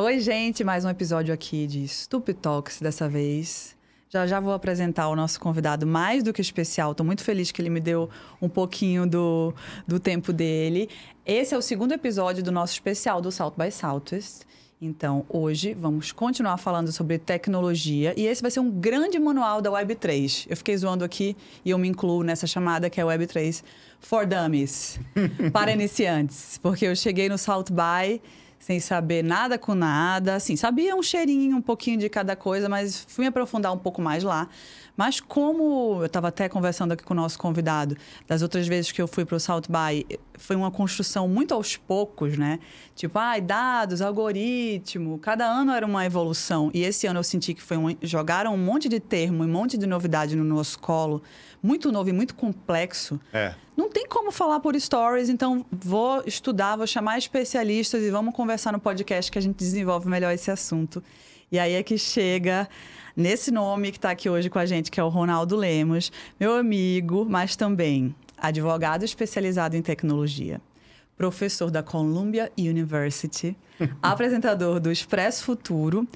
Oi, gente, mais um episódio aqui de Stupid Talks dessa vez. Já já vou apresentar o nosso convidado mais do que especial. Estou muito feliz que ele me deu um pouquinho do, do tempo dele. Esse é o segundo episódio do nosso especial do South by Southwest. Então, hoje vamos continuar falando sobre tecnologia e esse vai ser um grande manual da Web3. Eu fiquei zoando aqui e eu me incluo nessa chamada que é Web3 for Dummies, para iniciantes, porque eu cheguei no South by sem saber nada com nada. Assim, sabia um cheirinho, um pouquinho de cada coisa, mas fui me aprofundar um pouco mais lá. Mas como eu estava até conversando aqui com o nosso convidado, das outras vezes que eu fui para o South By, foi uma construção muito aos poucos, né? Tipo, ai, ah, dados, algoritmo, cada ano era uma evolução. E esse ano eu senti que foi um... jogaram um monte de termo, um monte de novidade no nosso colo, muito novo e muito complexo. É. Não tem como falar por stories, então vou estudar, vou chamar especialistas e vamos conversar no podcast que a gente desenvolve melhor esse assunto. E aí é que chega nesse nome que está aqui hoje com a gente, que é o Ronaldo Lemos, meu amigo, mas também advogado especializado em tecnologia, professor da Columbia University, apresentador do Expresso Futuro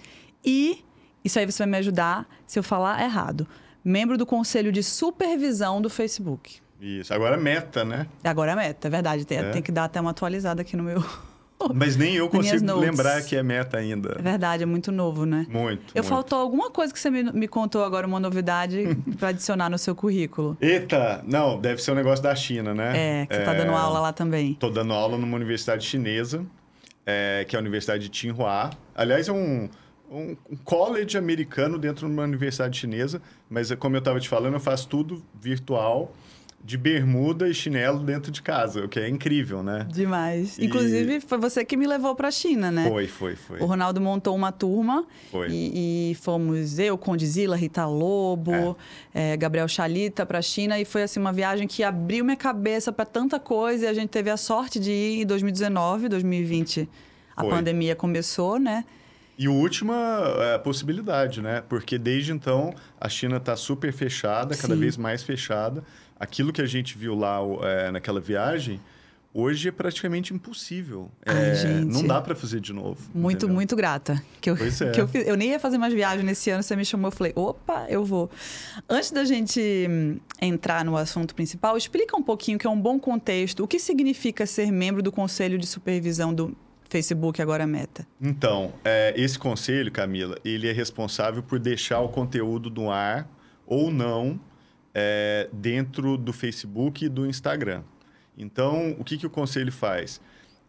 e, isso aí você vai me ajudar se eu falar errado, membro do Conselho de Supervisão do Facebook. Isso, agora é meta, né? Agora é meta, é verdade. Tem, é. tem que dar até uma atualizada aqui no meu. Mas nem eu consigo lembrar que é meta ainda. É verdade, é muito novo, né? Muito. Eu muito. faltou alguma coisa que você me, me contou agora, uma novidade para adicionar no seu currículo. Eita! Não, deve ser um negócio da China, né? É, que você tá é... tá dando aula lá também. Tô dando aula numa universidade chinesa, é, que é a Universidade de Tsinghua. Aliás, é um um, college americano dentro de uma universidade chinesa, mas como eu estava te falando, eu faço tudo virtual de bermuda e chinelo dentro de casa, o que é incrível, né? Demais. E... Inclusive, foi você que me levou para a China, né? Foi, foi, foi. O Ronaldo montou uma turma e, e, fomos eu, Condizila, Rita Lobo, é. É, Gabriel Chalita para a China e foi assim uma viagem que abriu minha cabeça para tanta coisa e a gente teve a sorte de ir em 2019, 2020. A foi. pandemia começou, né? E última é, eh, possibilidade, né? Porque desde então a China está super fechada, cada Sim. vez mais fechada aquilo que a gente viu lá é, naquela viagem, hoje é praticamente impossível. Ai, é, gente, não dá para fazer de novo. Muito, entendeu? muito grata. Que eu, pois é. que eu, fiz, eu nem ia fazer mais viagem nesse ano, você me chamou, eu falei, opa, eu vou. Antes da gente hum, entrar no assunto principal, explica um pouquinho que é um bom contexto. O que significa ser membro do Conselho de Supervisão do Facebook agora Meta? Então, é, esse conselho, Camila, ele é responsável por deixar o conteúdo no ar ou não é, dentro do Facebook e do Instagram. Então, o que, que o conselho faz?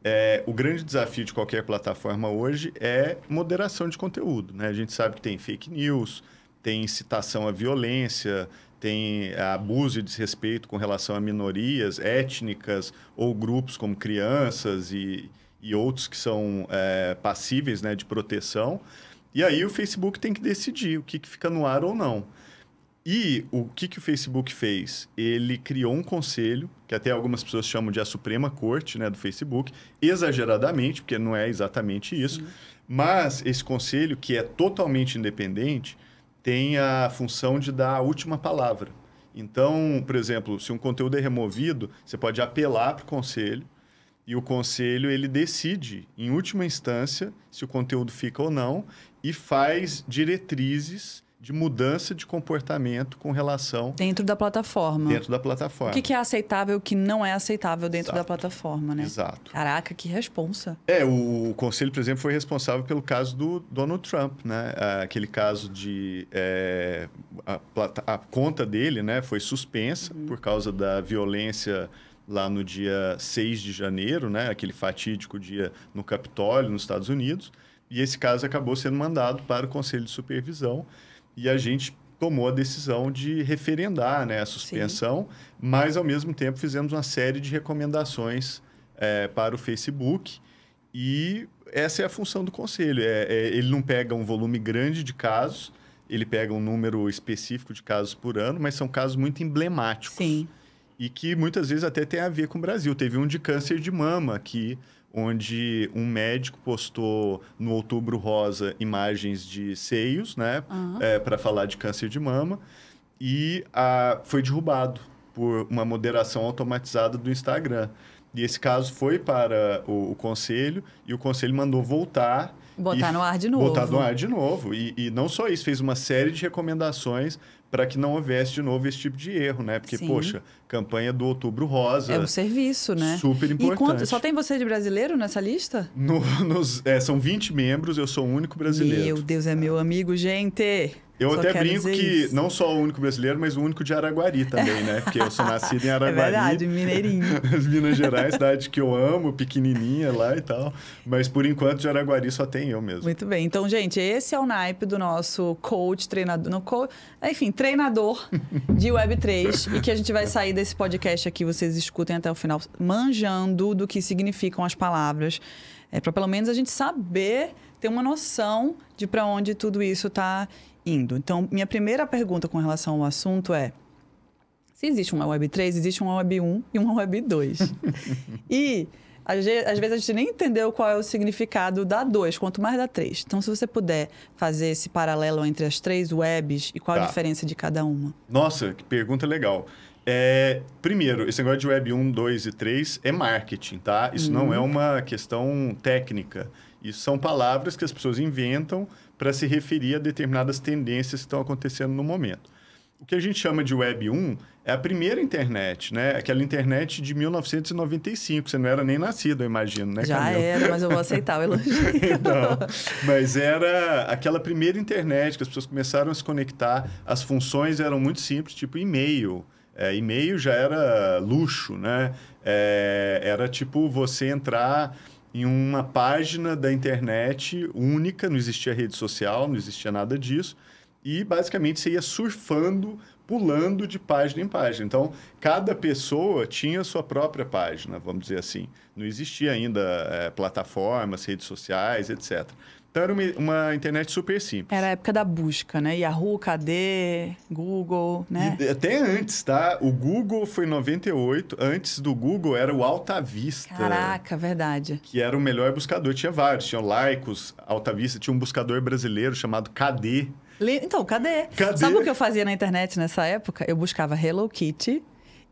É, o grande desafio de qualquer plataforma hoje é moderação de conteúdo. Né? A gente sabe que tem fake news, tem incitação à violência, tem abuso e desrespeito com relação a minorias étnicas ou grupos como crianças e, e outros que são é, passíveis né, de proteção. E aí o Facebook tem que decidir o que, que fica no ar ou não. E o que, que o Facebook fez? Ele criou um conselho, que até algumas pessoas chamam de a Suprema Corte né, do Facebook, exageradamente, porque não é exatamente isso, Sim. mas esse conselho, que é totalmente independente, tem a função de dar a última palavra. Então, por exemplo, se um conteúdo é removido, você pode apelar para o conselho, e o conselho ele decide, em última instância, se o conteúdo fica ou não, e faz diretrizes de mudança de comportamento com relação. Dentro da plataforma. Dentro da plataforma. O que, que é aceitável e o que não é aceitável dentro Exato. da plataforma, né? Exato. Caraca, que responsa. É, o conselho, por exemplo, foi responsável pelo caso do Donald Trump, né? Ah, aquele caso de. É, a, a, conta dele né, foi suspensa uhum. por causa da violência lá no dia 6 de janeiro, né? Aquele fatídico dia no Capitólio, nos Estados Unidos. E esse caso acabou sendo mandado para o Conselho de Supervisão e a gente tomou a decisão de referendar né, a suspensão, Sim. mas ao mesmo tempo fizemos uma série de recomendações é, para o Facebook e essa é a função do conselho. É, é, ele não pega um volume grande de casos, ele pega um número específico de casos por ano, mas são casos muito emblemáticos. Sim. E que muitas vezes até tem a ver com o Brasil. Teve um de câncer de mama que onde um médico postou no Outubro Rosa imagens de seios, né, uhum. é, para falar de câncer de mama, e a, ah, foi derrubado por uma moderação automatizada do Instagram. E esse caso foi para o, o conselho e o conselho mandou voltar. Botar no ar de novo. Botar no ar de novo. E, e não só isso, fez uma série de recomendações para que não houvesse de novo esse tipo de erro, né? Porque, Sim. poxa, campanha do Outubro Rosa. É um serviço, né? Super importante. Quanto, só tem você de brasileiro nessa lista? No, nos, é, são 20 membros, eu sou o único brasileiro. Meu Deus, é meu amigo, gente! Eu só até brinco que isso. não só o único brasileiro, mas o único de Araguari também, né? Porque eu sou nascido em é Araguari. É verdade, mineirinho. Minas Gerais, cidade que eu amo, pequenininha lá e tal. Mas por enquanto de Araguari só tem eu mesmo. Muito bem. Então, gente, esse é o naipe do nosso coach, treinador, no co... enfim, treinador de Web3 e que a gente vai sair desse podcast aqui vocês escutem até o final, manjando do que significam as palavras. É para pelo menos a gente saber, ter uma noção de para onde tudo isso está indo. Então, minha primeira pergunta com relação ao assunto é: se existe uma Web 3, existe uma Web 1 e uma Web 2. e às vezes a gente nem entendeu qual é o significado da 2, quanto mais da 3. Então, se você puder fazer esse paralelo entre as três webs e qual tá. a diferença de cada uma. Nossa, que pergunta legal. É, primeiro, esse negócio de Web 1, 2 e 3 é marketing, tá? Isso hum. não é uhum. uma questão técnica. Isso são palavras que as pessoas inventam para se referir a determinadas tendências que estão acontecendo no momento. O que a gente chama de Web 1 é a primeira internet, né? Aquela internet de 1995. Você não era nem nascido, eu imagino, né, Já Camila? era, mas eu vou aceitar o elogio. então, mas era aquela primeira internet que as pessoas começaram a se conectar. As funções eram muito simples, tipo e-mail. É, e-mail já era luxo, né? É, era tipo você entrar em uma página da internet única, não existia rede social, não existia nada disso, e basicamente você ia surfando, pulando de página em página. Então, cada pessoa tinha sua própria página, vamos dizer assim. Não existia ainda é, plataformas, redes sociais, etc. Então era uma, uma, internet super simples. Era a época da busca, né? Yahoo, KD, Google, né? E, até antes, tá? O Google foi em 98. Antes do Google era o Alta Vista. Caraca, verdade. Que era o melhor buscador. Tinha vários. Tinha o Laicos, Alta Vista. Tinha um buscador brasileiro chamado KD. Então, cadê? cadê? Sabe o que eu fazia na internet nessa época? Eu buscava Hello Kitty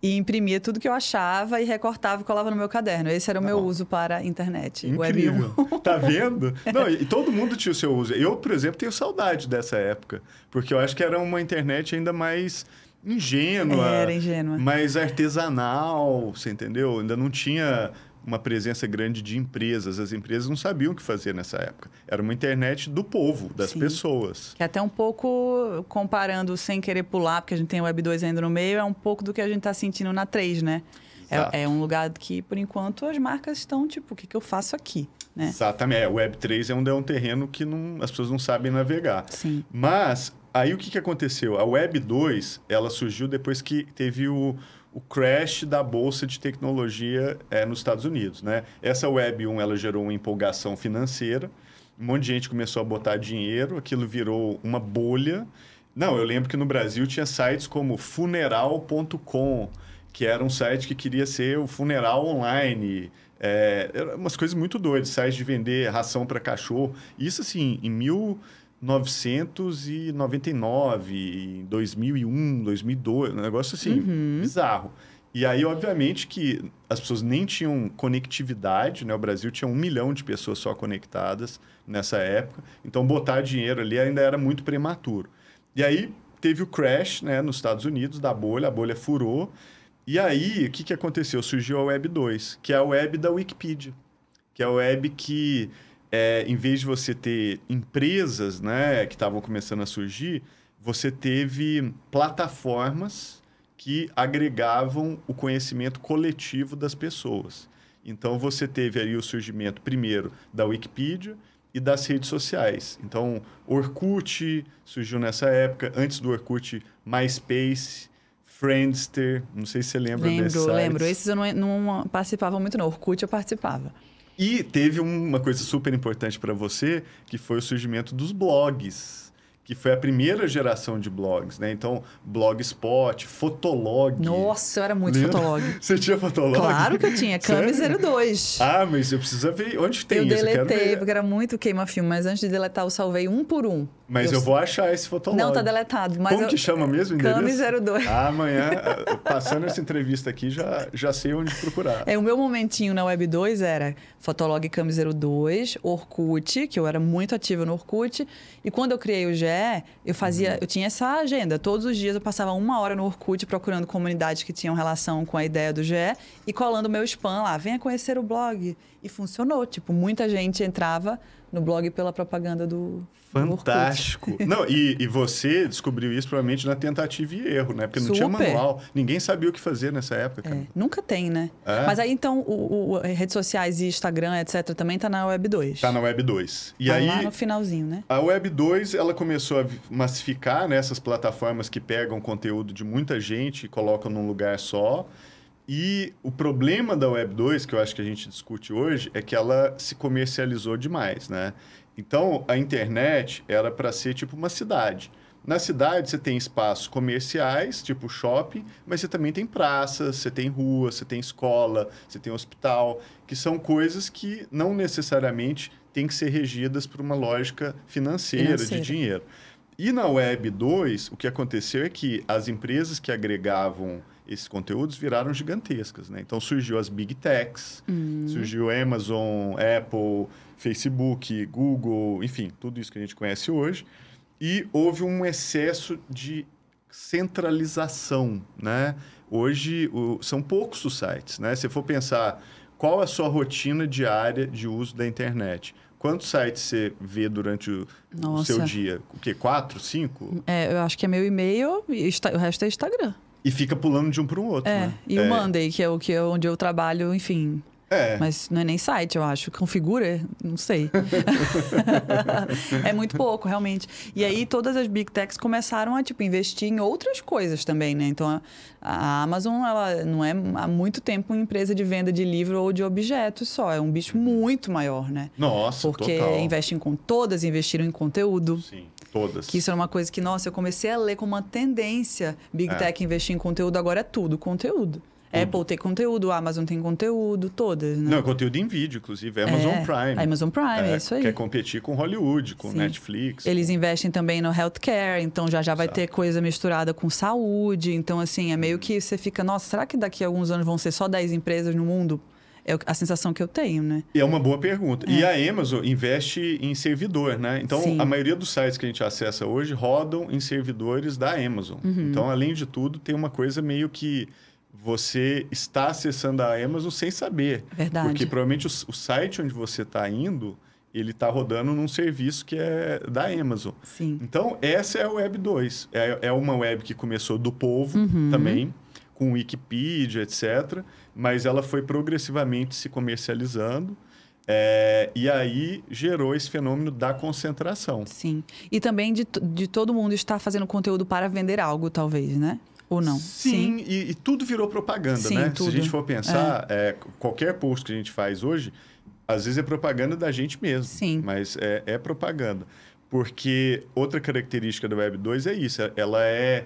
e imprimia tudo que eu achava e recortava e colava no meu caderno. Esse era o tá meu uso para a internet. Incrível. Tá vendo? É. Não, e todo mundo tinha o seu uso. Eu, por exemplo, tenho saudade dessa época, porque eu acho que era uma internet ainda mais ingênua, era ingênua. mais artesanal, você entendeu? Ainda não tinha uma presença grande de empresas. As empresas não sabiam o que fazer nessa época. Era uma internet do povo, das Sim. pessoas. Que é até um pouco, comparando sem querer pular, porque a gente tem o Web 2 ainda no meio, é um pouco do que a gente está sentindo na 3, né? É, é, um lugar que, por enquanto, as marcas estão tipo, o que, que eu faço aqui? Né? Exatamente. É, o Web3 é um, é um terreno que não, as pessoas não sabem navegar. Sim. Mas, aí o que, que aconteceu? A Web2, ela surgiu depois que teve o o crash da bolsa de tecnologia é, nos Estados Unidos. Né? Essa Web 1 ela gerou uma empolgação financeira, um monte de gente começou a botar dinheiro, aquilo virou uma bolha. Não, eu lembro que no Brasil tinha sites como funeral.com, que era um site que queria ser o funeral online. É, eram umas coisas muito doidas, sites de vender ração para cachorro. Isso, assim, em mil. 1999, 2001, 2002, um negócio assim, uhum. bizarro. E aí, obviamente, que as pessoas nem tinham conectividade, né? O Brasil tinha um milhão de pessoas só conectadas nessa época. Então, botar dinheiro ali ainda era muito prematuro. E aí, teve o crash, né? Nos Estados Unidos, da bolha. A bolha furou. E aí, o que, que aconteceu? Surgiu a Web 2, que é a web da Wikipedia. Que é a web que é, em vez de você ter empresas né, que estavam começando a surgir, você teve plataformas que agregavam o conhecimento coletivo das pessoas. Então você teve aí o surgimento primeiro da Wikipedia e das redes sociais. Então Orkut surgiu nessa época, antes do Orkut, MySpace, Friendster, não sei se você lembra lembro, desses Lembro, lembro. Esses eu não, não participava muito não, Orkut eu participava. E teve uma coisa super importante para você, que foi o surgimento dos blogs que foi a primeira geração de blogs, né? Então, Blogspot, Fotolog. Nossa, eu era muito Lembra? Fotolog. Você tinha Fotolog? Claro que eu tinha, Camis 02. Ah, mas eu preciso ver onde tem eu isso. Deletei, eu deletei, porque era muito queima-filme, mas antes de deletar eu salvei um por um. Mas eu, eu vou achar esse Fotolog. Não, tá deletado. Mas Como eu... que chama mesmo Camis 02. Ah, amanhã, passando essa entrevista aqui, já, já sei onde procurar. É, o meu momentinho na Web 2 era Fotolog Camis 02, Orkut, que eu era muito ativa no Orkut, e quando eu criei o GE, eu fazia, uhum. eu tinha essa agenda. Todos os dias eu passava uma hora no Orkut procurando comunidades que tinham relação com a ideia do GE e colando meu spam lá, venha conhecer o blog. E funcionou, tipo, muita gente entrava no blog pela propaganda do Fantástico. Do não, e, e, você descobriu isso provavelmente na tentativa e erro, né? Porque não Super. tinha manual. Ninguém sabia o que fazer nessa época. É, nunca tem, né? É. Mas aí então, o, o, redes sociais e Instagram, etc., também tá na Web 2. Tá na Web 2. E tá aí. Lá no finalzinho, né? A Web 2, ela começou a massificar nessas né, plataformas que pegam conteúdo de muita gente e colocam num lugar só. E o problema da Web 2, que eu acho que a gente discute hoje, é que ela se comercializou demais, né? Então, a internet era para ser tipo uma cidade. Na cidade, você tem espaços comerciais, tipo shopping, mas você também tem praças, você tem rua, você tem escola, você tem hospital, que são coisas que não necessariamente têm que ser regidas por uma lógica financeira, financeira. de dinheiro. E na Web 2, o que aconteceu é que as empresas que agregavam esses conteúdos viraram gigantescas, né? Então surgiu as big techs, uhum. surgiu Amazon, Apple, Facebook, Google, enfim, tudo isso que a gente conhece hoje. E houve um excesso de centralização, né? Hoje o, são poucos os sites, né? Se for pensar qual é a sua rotina diária de uso da internet, quantos sites você vê durante o, o seu dia? O quê? Quatro, cinco? É, eu acho que é meu e-mail e o resto é Instagram. E fica pulando de um para o outro. É, né? e é. o Monday, que é o que é onde eu trabalho, enfim. É. Mas não é nem site, eu acho. Configura? Não sei. é muito pouco, realmente. E aí todas as big techs começaram a tipo, investir em outras coisas também, né? Então a, a Amazon, ela não é há muito tempo uma empresa de venda de livro ou de objetos só. É um bicho uhum. muito maior, né? Nossa, Porque total. investem com todas, investiram em conteúdo. Sim. Todas. Que isso era uma coisa que, nossa, eu comecei a ler como uma tendência. Big é. Tech investir em conteúdo, agora é tudo conteúdo. Tudo. Apple tem conteúdo, Amazon tem conteúdo, todas, né? Não, conteúdo em vídeo, inclusive, é Amazon é, Prime. Amazon Prime, é, é, isso aí. Quer competir com Hollywood, com Sim. Netflix. Eles com... investem também no healthcare, então já já vai Exato. ter coisa misturada com saúde. Então, assim, é meio uhum. que você fica, nossa, será que daqui a alguns anos vão ser só 10 empresas no mundo? É a sensação que eu tenho, né? é uma boa pergunta. É. E a Amazon investe em servidor, né? Então, Sim. a maioria dos sites que a gente acessa hoje rodam em servidores da Amazon. Uhum. Então, além de tudo, tem uma coisa meio que você está acessando a Amazon sem saber. Verdade. Porque provavelmente o, o site onde você está indo, ele está rodando num serviço que é da Amazon. Sim. Então, essa é a Web 2. É, é uma web que começou do povo uhum. também, com Wikipedia, etc mas ela foi progressivamente se comercializando. É, e aí gerou esse fenômeno da concentração. Sim. E também de, de todo mundo estar fazendo conteúdo para vender algo, talvez, né? Ou não? Sim, Sim. E, e, tudo virou propaganda, Sim, né? Tudo. Se a gente for pensar, é. É, qualquer post que a gente faz hoje, às vezes é propaganda da gente mesmo. Sim. Mas é, é propaganda. Porque outra característica da Web 2 é isso. É, ela é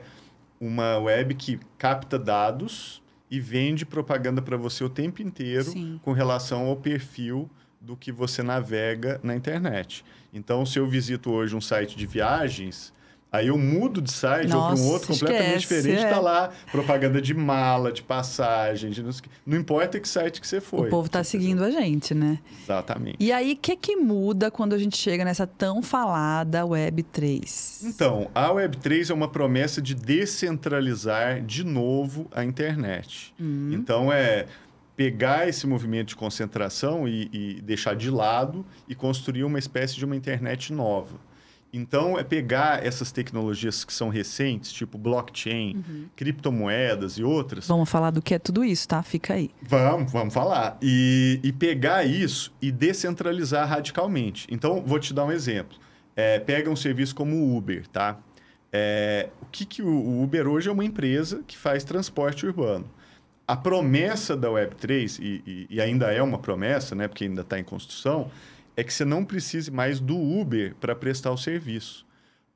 uma web que capta dados e vende propaganda para você o tempo inteiro Sim. com relação ao perfil do que você navega na internet. Então, se eu visito hoje um site de viagens, Aí eu mudo de site Nossa, ou para um outro completamente esquece, diferente, está é. lá propaganda de mala, de passagem, de não, não importa que site que você foi. O povo está seguindo a gente, né? Exatamente. E aí, o que, que muda quando a gente chega nessa tão falada Web3? Então, a Web3 é uma promessa de descentralizar de novo a internet. Hum. Então, é pegar esse movimento de concentração e, e deixar de lado e construir uma espécie de uma internet nova. Então, é pegar essas tecnologias que são recentes, tipo blockchain, uhum. criptomoedas e outras. Vamos falar do que é tudo isso, tá? Fica aí. Vamos, vamos falar. E, e pegar isso e descentralizar radicalmente. Então, vou te dar um exemplo. É, pega um serviço como o Uber, tá? É, o que, que o Uber hoje é uma empresa que faz transporte urbano. A promessa da Web3, e, e, e ainda é uma promessa, né? Porque ainda está em construção é que você não precise mais do Uber para prestar o serviço.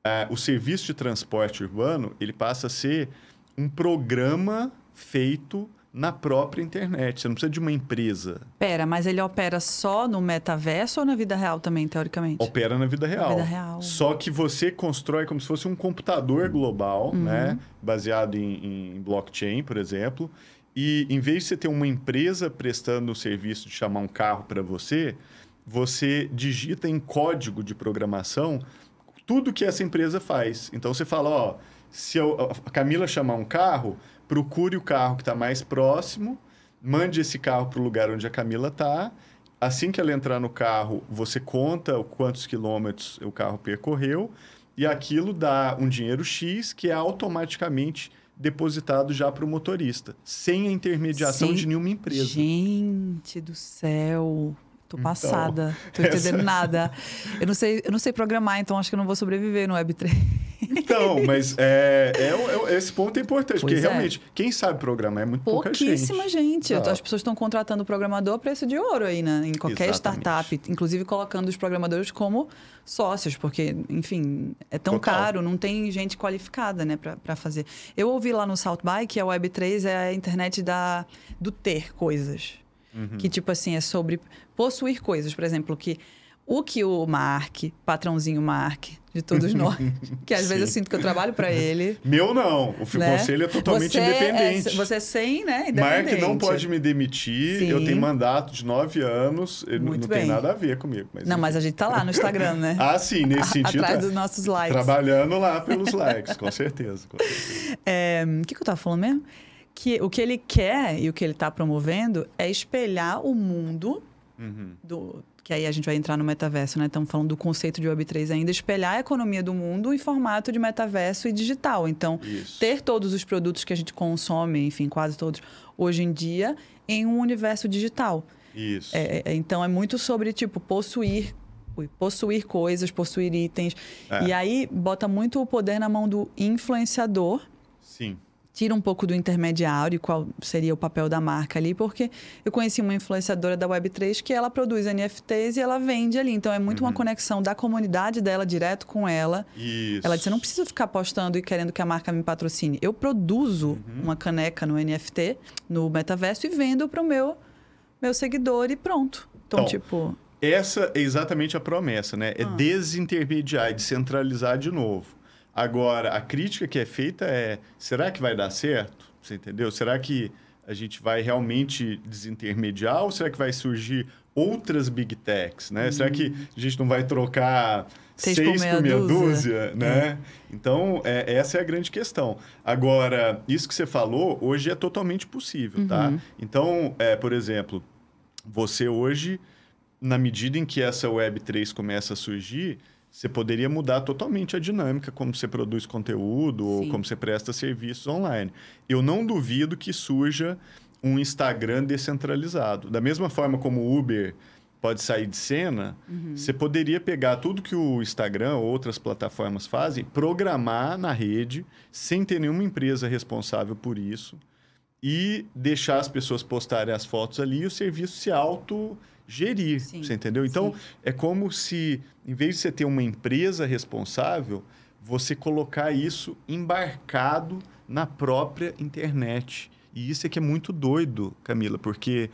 É, o serviço de transporte urbano ele passa a ser um programa feito na própria internet. Você não precisa de uma empresa. Pera, mas ele opera só no metaverso ou na vida real também, teoricamente? Opera na vida real. Na vida real. Só que você constrói como se fosse um computador global, uhum. né? Baseado em, em, blockchain, por exemplo. E em vez de você ter uma empresa prestando o serviço de chamar um carro para você, você digita em código de programação tudo que essa empresa faz. Então você fala, ó, se eu, a Camila chamar um carro, procure o carro que está mais próximo, mande esse carro para o lugar onde a Camila está. Assim que ela entrar no carro, você conta quantos quilômetros o carro percorreu e aquilo dá um dinheiro X que é automaticamente depositado já para o motorista, sem a intermediação de nenhuma empresa. Gente do céu! Tô então, passada, então, tô entendendo essa... nada. Eu não, sei, eu não sei programar, então acho que eu não vou sobreviver no Web3. Então, mas é, é, é, é, esse ponto é importante, pois porque é. realmente, quem sabe programar é muito pouca gente. Pouquíssima gente. Ah. As pessoas estão contratando programador a preço de ouro aí, né? Em qualquer Exatamente. startup, inclusive colocando os programadores como sócios, porque, enfim, é tão Total. caro, não tem gente qualificada, né, para fazer. Eu ouvi lá no South By que a Web3 é a internet da, do ter coisas. Uhum. Que, tipo assim, é sobre possuir coisas. Por exemplo, que o que o Mark, patrãozinho Mark, de todos nós, que às Sim. vezes eu sinto que eu trabalho para ele. Meu não, o né? conselho é totalmente você é, é, independente. É, você é sem, né? Independente. Mark não pode me demitir, Sim. eu tenho mandato de nove anos, ele Muito não bem. tem nada a ver comigo. Mas não, enfim. mas a gente tá lá no Instagram, né? ah, sim, nesse sentido. Atrás tá. dos nossos likes. Trabalhando lá pelos likes, com certeza. É, o é, que, que eu tava falando mesmo? que o que ele quer e o que ele está promovendo é espelhar o mundo uhum. do que aí a gente vai entrar no metaverso, né? Estamos falando do conceito de Web3 ainda, espelhar a economia do mundo em formato de metaverso e digital. Então, Isso. ter todos os produtos que a gente consome, enfim, quase todos, hoje em dia, em um universo digital. Isso. É, é então, é muito sobre, tipo, possuir possuir coisas, possuir itens. É. E aí, bota muito o poder na mão do influenciador. Sim tira um pouco do intermediário, qual seria o papel da marca ali, porque eu conheci uma influenciadora da Web3 que ela produz NFTs e ela vende ali. Então é muito uhum. uma conexão da comunidade dela direto com ela. Isso. Ela disse: eu não preciso ficar postando e querendo que a marca me patrocine. Eu produzo uhum. uma caneca no NFT, no metaverso, e vendo para o meu, meu seguidor e pronto. então, então tipo. Essa é exatamente a promessa, né? É ah. desintermediar, é descentralizar de novo. Agora, a crítica que é feita é: será que vai dar certo? Você entendeu? Será que a gente vai realmente desintermediar ou será que vai surgir outras big techs, né? Hum. Será que hum. a gente não vai trocar seis, seis por meia, dúzia, dúzia né? É. Então, é, essa é a grande questão. Agora, isso que você falou, hoje é totalmente possível, tá? uhum. tá? Então, é, por exemplo, você hoje, na medida em que essa Web3 começa a surgir, você poderia mudar totalmente a dinâmica como você produz conteúdo Sim. ou como você presta serviços online. Eu não duvido que surja um Instagram descentralizado. Da mesma forma como o Uber pode sair de cena, uhum. você poderia pegar tudo que o Instagram ou outras plataformas fazem, programar na rede, sem ter nenhuma empresa responsável por isso, e deixar as pessoas postarem as fotos ali e o serviço se auto gerir. Sim. Você entendeu? Então, Sim. é como se, em vez de você ter uma empresa responsável, você colocar isso embarcado na própria internet. E isso é que é muito doido, Camila, porque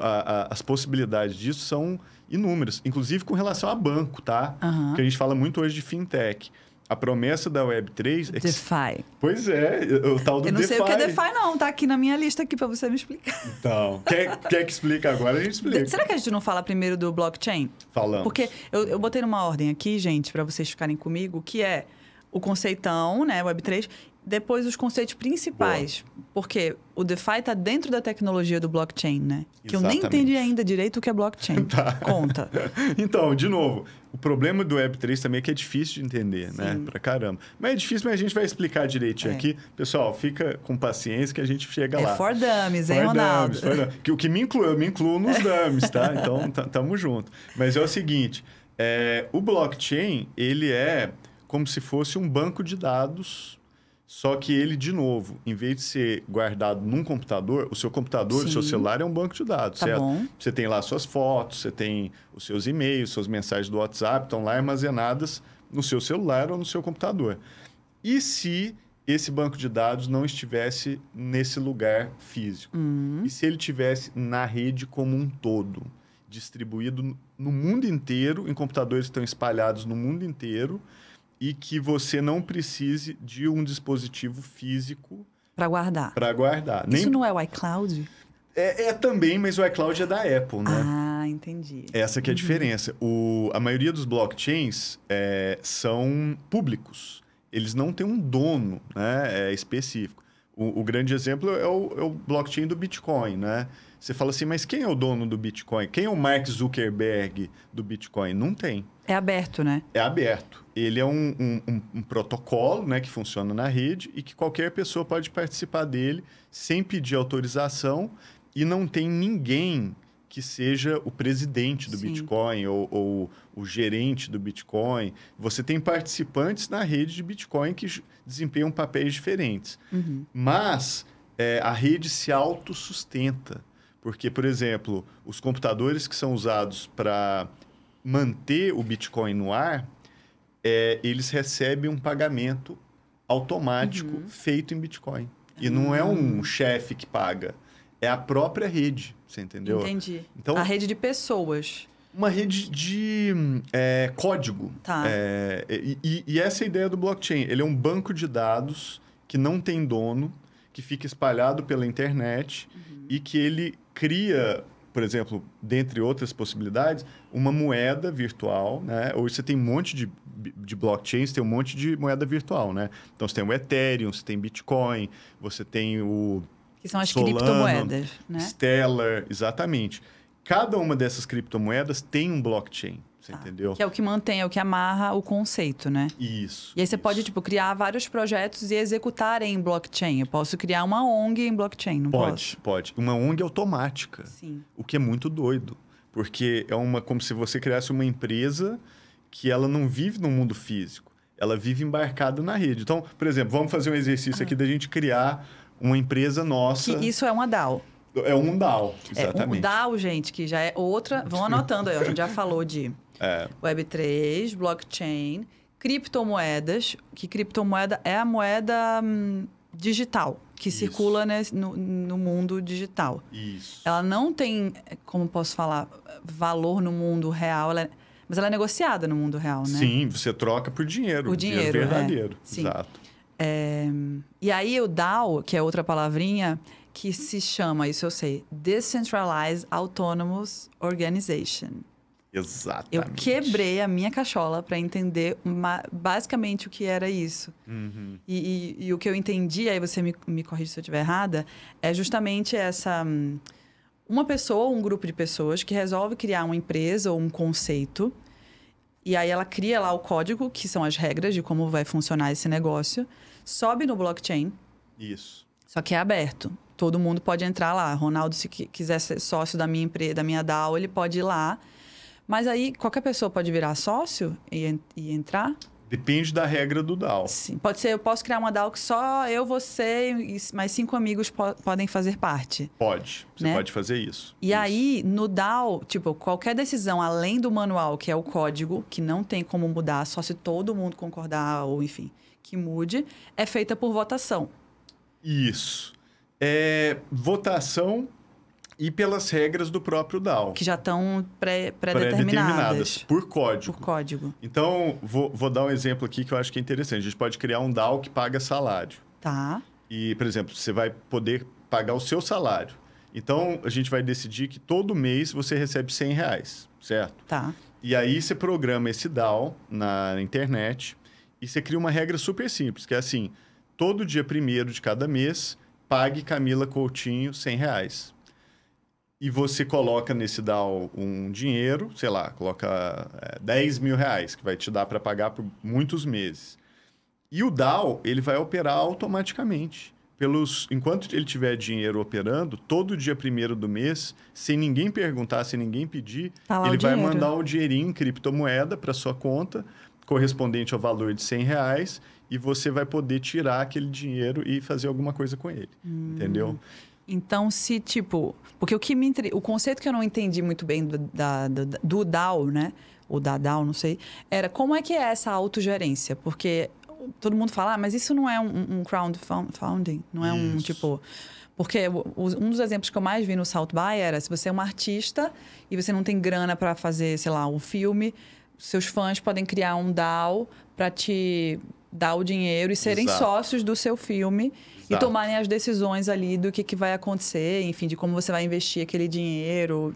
a, a, as possibilidades disso são inúmeras, inclusive com relação a banco, tá? Uhum. Que a gente fala muito hoje de fintech a promessa da Web3 é que... DeFi. Pois é, o tal do DeFi. Eu não DeFi. sei o que é DeFi não, tá aqui na minha lista aqui para você me explicar. Então, quer, quer que explique agora, a gente explica. Será que a gente não fala primeiro do blockchain? Falamos. Porque eu, eu botei numa ordem aqui, gente, para vocês ficarem comigo, que é o conceitão, né, Web3, depois, os conceitos principais. Boa. Porque o DeFi está dentro da tecnologia do blockchain, né? Exatamente. Que eu nem entendi ainda direito o que é blockchain. tá. Conta. então, de novo, o problema do Web3 também é que é difícil de entender, né? Sim. né? Pra caramba. Mas é difícil, mas a gente vai explicar direitinho é. aqui. Pessoal, fica com paciência que a gente chega é lá. É for dummies, hein, for Dummies, for O que me inclui, eu me incluo nos dummies, tá? Então, tamo junto. Mas é o seguinte, é, o blockchain, ele é como se fosse um banco de dados só que ele, de novo, em vez de ser guardado num computador, o seu computador, Sim. o seu celular é um banco de dados, tá certo? Bom. Você tem lá suas fotos, você tem os seus e-mails, suas mensagens do WhatsApp, estão lá armazenadas no seu celular ou no seu computador. E se esse banco de dados não estivesse nesse lugar físico? Uhum. E se ele tivesse na rede como um todo, distribuído no mundo inteiro, em computadores que estão espalhados no mundo inteiro? e que você não precise de um dispositivo físico para guardar. Para guardar. Isso Nem... não é o iCloud? É, é, também, mas o iCloud é da Apple, né? Ah, entendi. Essa que é a uhum. diferença. O, a maioria dos blockchains é, são públicos. Eles não têm um dono né, é, específico. O, o, grande exemplo é o, é o blockchain do Bitcoin, né? Você fala assim, mas quem é o dono do Bitcoin? Quem é o Mark Zuckerberg do Bitcoin? Não tem. É aberto, né? É aberto. Ele é um, um, um, um, protocolo né, que funciona na rede e que qualquer pessoa pode participar dele sem pedir autorização e não tem ninguém que seja o presidente do Sim. Bitcoin ou, ou, o gerente do Bitcoin. Você tem participantes na rede de Bitcoin que desempenham papéis diferentes. Uhum. Mas é, a rede se autossustenta. Porque, por exemplo, os computadores que são usados para manter o Bitcoin no ar, é, eles recebem um pagamento automático uhum. feito em Bitcoin. E uhum. não é um hum. chefe que paga, é a própria rede, você entendeu? Entendi. Então, a rede de pessoas. Uma rede de é, código. Tá. É, e, e essa é a ideia do blockchain. Ele é um banco de dados que não tem dono, que fica espalhado pela internet uhum. e que ele cria por exemplo, dentre outras possibilidades, uma moeda virtual, né? Hoje você tem um monte de, de blockchains, tem um monte de moeda virtual, né? Então você tem o Ethereum, você tem Bitcoin, você tem o que são as Solano, criptomoedas, né? Stellar, exatamente. Cada uma dessas criptomoedas tem um blockchain. Você tá. entendeu? Que é o que mantém, é o que amarra o conceito, né? Isso. E aí você isso. pode, tipo, criar vários projetos e executar em blockchain. Eu posso criar uma ONG em blockchain, não pode, posso? Pode, pode. Uma ONG automática. Sim. O que é muito doido. Porque é uma como se você criasse uma empresa que ela não vive no mundo físico. Ela vive embarcada na rede. Então, por exemplo, vamos fazer um exercício ah. aqui da gente criar uma empresa nossa. Que isso é uma DAO. É um DAO, exatamente. É um DAO, gente, que já é outra. Vão anotando aí, a gente já falou de é. Web3, blockchain, criptomoedas, que criptomoeda é a moeda hum, digital que Isso. circula né, no, no, mundo digital. Isso. Ela não tem, como posso falar, valor no mundo real, ela é, mas ela é negociada no mundo real, né? Sim, você troca por dinheiro. Por dinheiro, dinheiro é. verdadeiro. É. Exato. e aí o DAO, que é outra palavrinha, que se chama, isso eu sei, Decentralized Autonomous Organization. Exatamente. Eu quebrei a minha cachola para entender uma, basicamente o que era isso. Uhum. E, e, e, o que eu entendi, aí você me, me corrige se eu estiver errada, é justamente essa. Hum, uma pessoa ou um grupo de pessoas que resolve criar uma empresa ou um conceito. E aí ela cria lá o código, que são as regras de como vai funcionar esse negócio, sobe no blockchain. Isso. Só que é aberto todo mundo pode entrar lá. Ronaldo, se quiser ser sócio da minha empresa, da minha DAO, ele pode ir lá. Mas aí qualquer pessoa pode virar sócio e, e entrar? Depende da regra do DAO. Sim, pode ser, eu posso criar uma DAO que só eu, você e mais cinco amigos po podem fazer parte. Pode, você né? pode fazer isso. E isso. aí, no DAO, tipo, qualquer decisão além do manual, que é o código, que não tem como mudar, só se todo mundo concordar ou, enfim, que mude, é feita por votação. Isso é, votação e pelas regras do próprio DAO. Que já estão pré-determinadas. Pré por código. Por código. Então, vou, vou, dar um exemplo aqui que eu acho que é interessante. A gente pode criar um DAO que paga salário. Tá. E, por exemplo, você vai poder pagar o seu salário. Então, a gente vai decidir que todo mês você recebe 100 reais, certo? Tá. E aí você programa esse DAO na internet e você cria uma regra super simples, que é assim, todo dia primeiro de cada mês pague Camila Coutinho 100 reais. E você coloca nesse DAO um dinheiro, sei lá, coloca é, 10 mil reais, que vai te dar para pagar por muitos meses. E o DAO, ele vai operar automaticamente. Pelos, enquanto ele tiver dinheiro operando, todo dia primeiro do mês, sem ninguém perguntar, sem ninguém pedir, tá ele vai mandar o dinheirinho em criptomoeda para sua conta, correspondente ao valor de 100 reais, e você vai poder tirar aquele dinheiro e fazer alguma coisa com ele, hum. entendeu? Então, se tipo, porque o que me o conceito que eu não entendi muito bem do, da, do, do DAO, né? Ou da DAO, não sei, era como é que é essa autogerência? Porque todo mundo fala, ah, mas isso não é um, um crowdfunding, não é um tipo. Porque um dos exemplos que eu mais vi no South By era se você é um artista e você não tem grana para fazer, sei lá, um filme, seus fãs podem criar um DAO para te dar o dinheiro e serem Exato. sócios do seu filme Exato. e tomarem as decisões ali do que, que vai acontecer, enfim, de como você vai investir aquele dinheiro.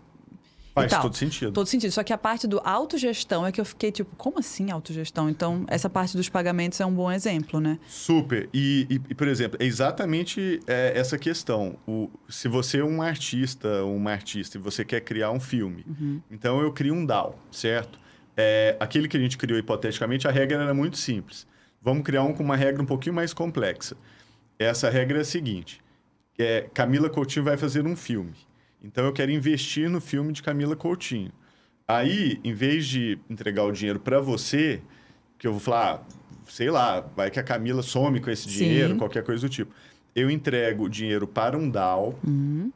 Faz todo sentido. Todo sentido. Só que a parte do autogestão é que eu fiquei tipo, como assim autogestão? Então, essa parte dos pagamentos é um bom exemplo, né? Super. E, e, e por exemplo, é exatamente é, essa questão. O, se você é um artista ou uma artista e você quer criar um filme, uhum. então eu crio um DAO, certo? é, aquele que a gente criou hipoteticamente, a regra era muito simples. Vamos criar um com uma regra um pouquinho mais complexa. Essa regra é a seguinte: é, Camila Coutinho vai fazer um filme. Então eu quero investir no filme de Camila Coutinho. Aí, em vez de entregar o dinheiro para você, que eu vou falar, ah, sei lá, vai que a Camila some com esse dinheiro, Sim. qualquer coisa do tipo. Eu entrego o dinheiro para um DAO. Uhum.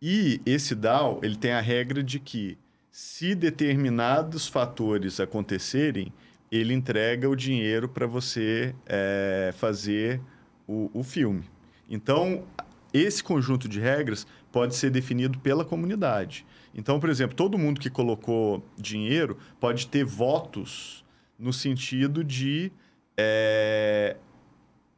E esse DAO, ele tem a regra de que se determinados fatores acontecerem, ele entrega o dinheiro para você é, fazer o, o filme. Então, esse conjunto de regras pode ser definido pela comunidade. Então, por exemplo, todo mundo que colocou dinheiro pode ter votos no sentido de é,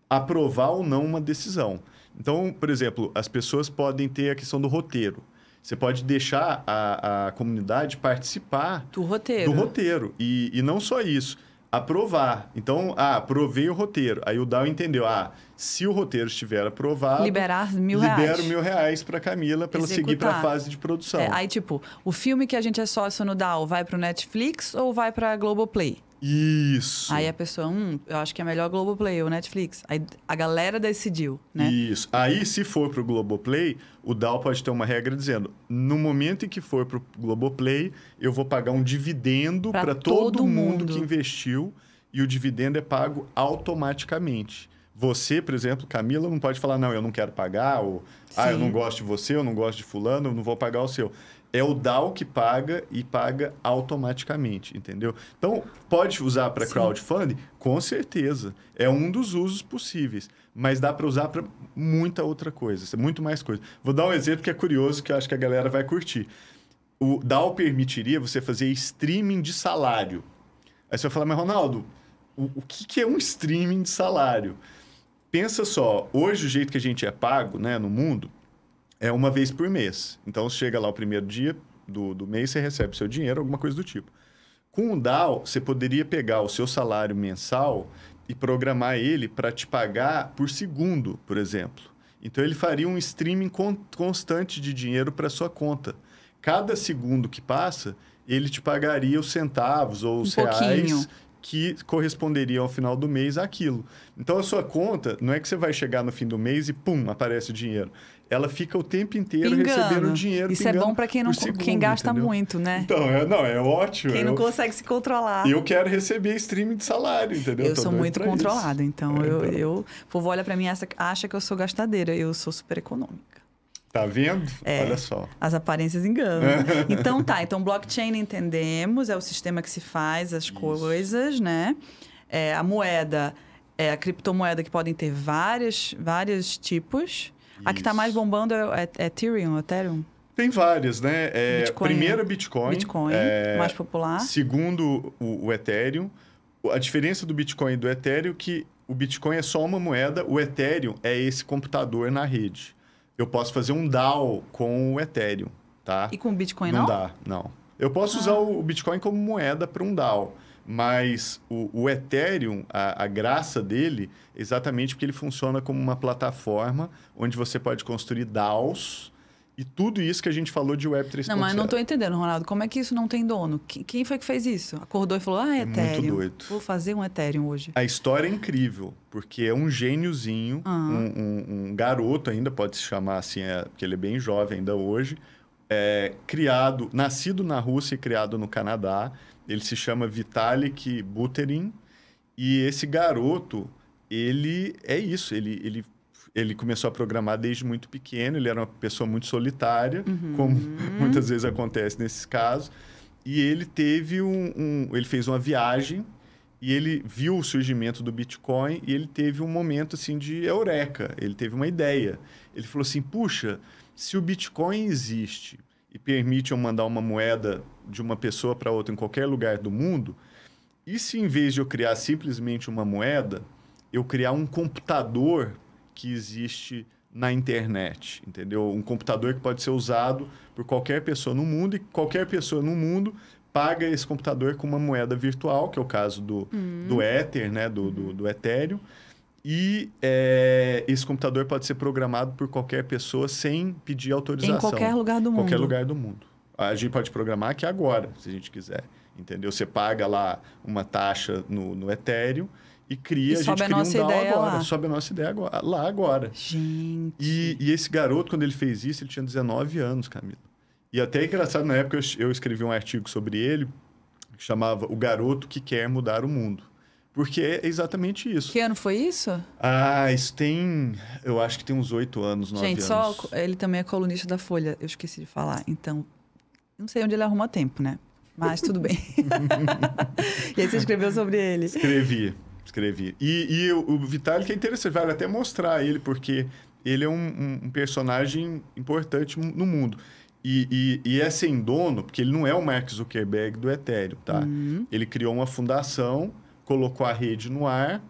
aprovar ou não uma decisão. Então, por exemplo, as pessoas podem ter a questão do roteiro. Você pode deixar a, a comunidade participar do roteiro. Do roteiro. E, e não só isso, aprovar. Então, ah, aprovei o roteiro. Aí o DAO entendeu, ah, se o roteiro estiver aprovado, liberar mil libero reais. mil reais para Camila para ela seguir para a fase de produção. É, aí tipo, o filme que a gente é sócio no DAO vai para o Netflix ou vai para a Globoplay? Isso. Aí a pessoa, hum, eu acho que é melhor Globoplay ou Netflix. Aí a galera decidiu, né? Isso. Aí se for pro Globoplay, o DAO pode ter uma regra dizendo: no momento em que for pro Globoplay, eu vou pagar um dividendo para todo, todo mundo, que investiu e o dividendo é pago automaticamente. Você, por exemplo, Camila, não pode falar, não, eu não quero pagar, ou ah, eu não gosto de você, eu não gosto de fulano, eu não vou pagar o seu é o DAO que paga e paga automaticamente, entendeu? Então, pode usar para crowdfunding? Com certeza. É um dos usos possíveis. Mas dá para usar para muita outra coisa, muito mais coisa. Vou dar um exemplo que é curioso, que eu acho que a galera vai curtir. O DAO permitiria você fazer streaming de salário. Aí você vai falar, mas Ronaldo, o, o que, que é um streaming de salário? Pensa só, hoje o jeito que a gente é pago né, no mundo, é uma vez por mês. Então, chega lá o primeiro dia do, do mês, você recebe seu dinheiro, alguma coisa do tipo. Com o DAO, você poderia pegar o seu salário mensal e programar ele para te pagar por segundo, por exemplo. Então, ele faria um streaming constante de dinheiro para sua conta. Cada segundo que passa, ele te pagaria os centavos ou os um reais que corresponderiam ao final do mês àquilo. Então a sua conta não é que você vai chegar no fim do mês e pum, aparece o dinheiro ela fica o tempo inteiro pingando. recebendo dinheiro. Isso é bom para quem não segundo, quem gasta entendeu? muito, né? Então, é, não, é ótimo. Quem é não consegue se controlar. Eu quero receber streaming de salário, entendeu? Eu Tô sou muito controlada, então, é, então, eu, o povo olha para mim essa acha que eu sou gastadeira, eu sou super econômica. Tá vendo? É, Olha só. As aparências enganam. É. então tá, então blockchain entendemos, é o sistema que se faz as Isso. coisas, né? É, a moeda é a criptomoeda que podem ter várias, vários tipos. A que está mais bombando é, é, é Ethereum, Ethereum? Tem várias, né? É, Bitcoin, primeiro é Bitcoin. Bitcoin, é, mais popular. Segundo, o, o, Ethereum. A diferença do Bitcoin e do Ethereum é que o Bitcoin é só uma moeda, o Ethereum é esse computador na rede. Eu posso fazer um DAO com o Ethereum, tá? E com o Bitcoin não? Não dá, não. Eu posso ah. usar o Bitcoin como moeda para um DAO. Mas o, o Ethereum, a, a, graça dele, exatamente porque ele funciona como uma plataforma onde você pode construir DAOs e tudo isso que a gente falou de Web 3.0. Não, mas eu não estou entendendo, Ronaldo. Como é que isso não tem dono? Quem foi que fez isso? Acordou e falou, ah, é Ethereum. Muito doido. Vou fazer um Ethereum hoje. A história é incrível, porque é um gêniozinho, uhum. um, um, um, garoto ainda, pode se chamar assim, é, porque ele é bem jovem ainda hoje, é, criado, nascido na Rússia e criado no Canadá. Ele se chama Vitalik Buterin. E esse garoto, ele é isso, ele, ele ele começou a programar desde muito pequeno, ele era uma pessoa muito solitária, uhum. como muitas vezes acontece nesses casos. E ele teve um, um, Ele fez uma viagem e ele viu o surgimento do Bitcoin e ele teve um momento assim de eureka. Ele teve uma ideia. Ele falou assim: puxa, se o Bitcoin existe e permite eu mandar uma moeda de uma pessoa para outra em qualquer lugar do mundo, e se em vez de eu criar simplesmente uma moeda, eu criar um computador que existe na internet, entendeu? Um computador que pode ser usado por qualquer pessoa no mundo e qualquer pessoa no mundo paga esse computador com uma moeda virtual, que é o caso do, hum. do Ether, né? Do, do, uhum. do Ethereum. E é, esse computador pode ser programado por qualquer pessoa sem pedir autorização. Em qualquer lugar do mundo. Qualquer lugar do mundo. A gente pode programar aqui é agora, se a gente quiser. Entendeu? Você paga lá uma taxa no, no Ethereum e cria, e a gente cria a um DAO agora. Lá. Sobe a nossa ideia agora, lá agora. Gente. E, e, esse garoto, quando ele fez isso, ele tinha 19 anos, Camila. E até é engraçado, na época eu, eu escrevi um artigo sobre ele, que chamava O Garoto que Quer Mudar o Mundo. Porque é exatamente isso. Que ano foi isso? Ah, isso tem. Eu acho que tem uns oito anos, nove Gente, só. Ele também é colunista da Folha, eu esqueci de falar. Então, não sei onde ele arruma tempo, né? Mas tudo bem. e aí você escreveu sobre ele. Escrevi, escrevi. E, e o, Vitaly Vitalik que é interessante, vale até mostrar ele, porque ele é um, um personagem importante no mundo. E, e, e, é sem dono, porque ele não é o Mark Zuckerberg do Ethereum, tá? Uhum. Ele criou uma fundação colocou a rede no ar,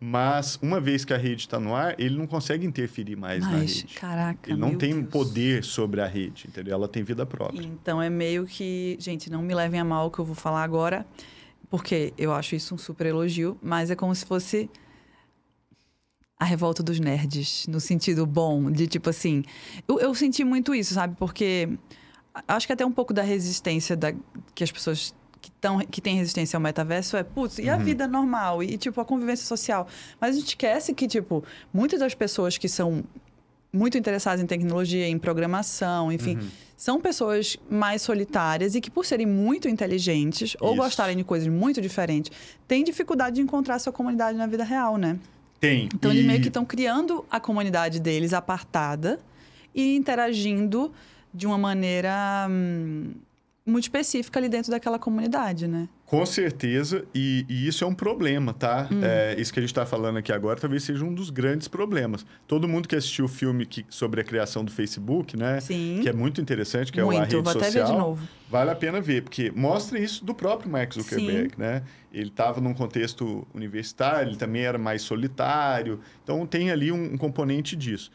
mas uma vez que a rede está no ar, ele não consegue interferir mais Mas, na rede. Caraca, ele não tem Deus. poder sobre a rede, entendeu? Ela tem vida própria. Então é meio que, gente, não me levem a mal o que eu vou falar agora, porque eu acho isso um super elogio, mas é como se fosse a revolta dos nerds, no sentido bom, de tipo assim. Eu, eu senti muito isso, sabe? Porque acho que até um pouco da resistência da, que as pessoas que, tão, que tem resistência ao metaverso é, putz, e a uhum. vida normal? E, tipo, a convivência social? Mas a gente esquece que, tipo, muitas das pessoas que são muito interessadas em tecnologia, em programação, enfim, uhum. são pessoas mais solitárias e que, por serem muito inteligentes ou Isso. gostarem de coisas muito diferentes, têm dificuldade de encontrar sua comunidade na vida real, né? Tem. Então, e... eles meio que estão criando a comunidade deles apartada e interagindo de uma maneira. Hum, muito específica ali dentro daquela comunidade, né? Com certeza, e, e isso é um problema, tá? Hum. É, isso que a gente está falando aqui agora talvez seja um dos grandes problemas. Todo mundo que assistiu o filme que, sobre a criação do Facebook, né? Sim. Que é muito interessante, que é muito. é uma rede Vou social. Até ver de novo. Vale a pena ver, porque mostra isso do próprio Mark Zuckerberg, Sim. né? Ele estava num contexto universitário, ele também era mais solitário. Então tem ali um, um componente disso.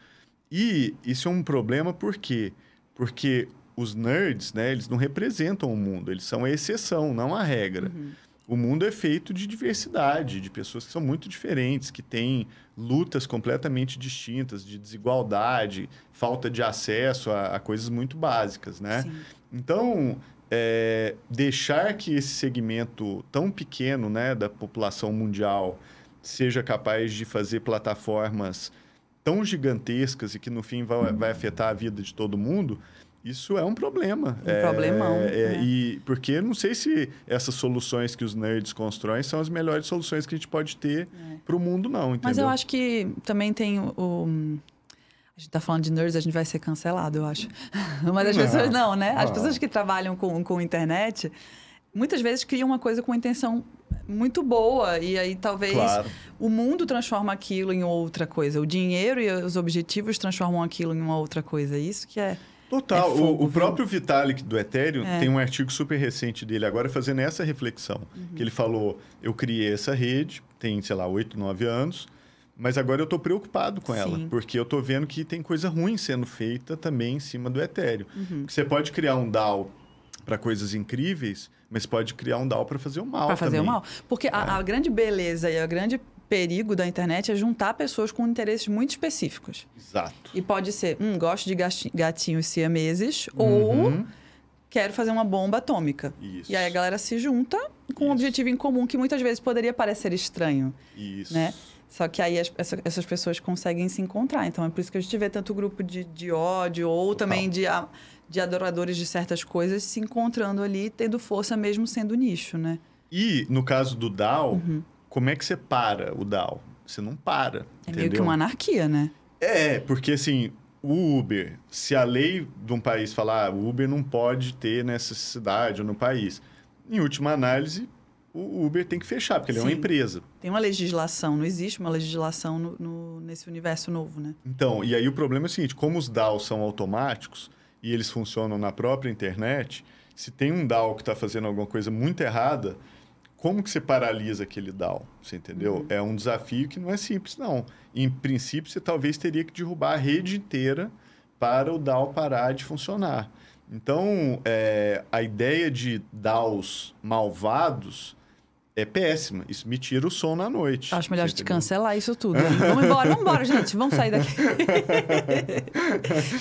E isso é um problema por quê? Porque os nerds, né, eles não representam o mundo, eles são a exceção, não a regra. Uhum. O mundo é feito de diversidade, de pessoas que são muito diferentes, que têm lutas completamente distintas, de desigualdade, falta de acesso a, a coisas muito básicas, né? Sim. Então, é, deixar que esse segmento tão pequeno, né, da população mundial seja capaz de fazer plataformas tão gigantescas e que no fim vai, vai afetar a vida de todo mundo, isso é um problema. Um é, problemão. É, é. Né? E porque não sei se essas soluções que os nerds constroem são as melhores soluções que a gente pode ter é. para o mundo, não. Entendeu? Mas eu acho que também tem o, o... A gente tá falando de nerds, a gente vai ser cancelado, eu acho. Mas as não. pessoas não, né? As não. Ah. pessoas que trabalham com, com internet muitas vezes criam uma coisa com uma intenção muito boa. E aí talvez claro. o mundo transforma aquilo em outra coisa. O dinheiro e os objetivos transformam aquilo em uma outra coisa. Isso que é. Total. É fogo, o, o próprio Vitalik do Ethereum é. tem um artigo super recente dele agora fazendo essa reflexão. Uhum. Que ele falou: eu criei essa rede, tem, sei lá, 8, 9 anos, mas agora eu estou preocupado com Sim. ela, porque eu estou vendo que tem coisa ruim sendo feita também em cima do Ethereum. Uhum. Você pode criar um DAO para coisas incríveis, mas pode criar um DAO para fazer o mal. Para fazer também. o mal. Porque é. a, a, grande beleza e a grande perigo da internet é juntar pessoas com interesses muito específicos. Exato. E pode ser, um gosto de gatinhos siameses uhum. ou quero fazer uma bomba atômica. Isso. E aí a galera se junta com Isso. um objetivo em comum que muitas vezes poderia parecer estranho. Isso. Né? Só que aí as, essa, essas pessoas conseguem se encontrar. Então é por isso que a gente vê tanto grupo de, de ódio ou Total. também de, ah, de adoradores de certas coisas se encontrando ali, tendo força mesmo sendo nicho, né? E no caso do DAO, uhum como é que você para o DAO? Você não para. É entendeu? meio que uma anarquia, né? É, porque assim, o Uber, se a lei de um país falar ah, o Uber não pode ter nessa cidade ou no país, em última análise, o Uber tem que fechar, porque ele é uma empresa. Tem uma legislação, não existe uma legislação no, no, nesse universo novo, né? Então, e aí o problema é o seguinte: como os DAOs são automáticos e eles funcionam na própria internet, se tem um DAO que está fazendo alguma coisa muito errada, como que você paralisa aquele DAO? Você entendeu? Uhum. É um desafio que não é simples, não. Em princípio, você talvez teria que derrubar a rede inteira para o DAO parar de funcionar. Então, é, a ideia de DAOs malvados é péssima. Isso me tira o som na noite. Acho melhor a gente cancelar isso tudo. Vamos embora, vamos embora, gente. Vamos sair daqui.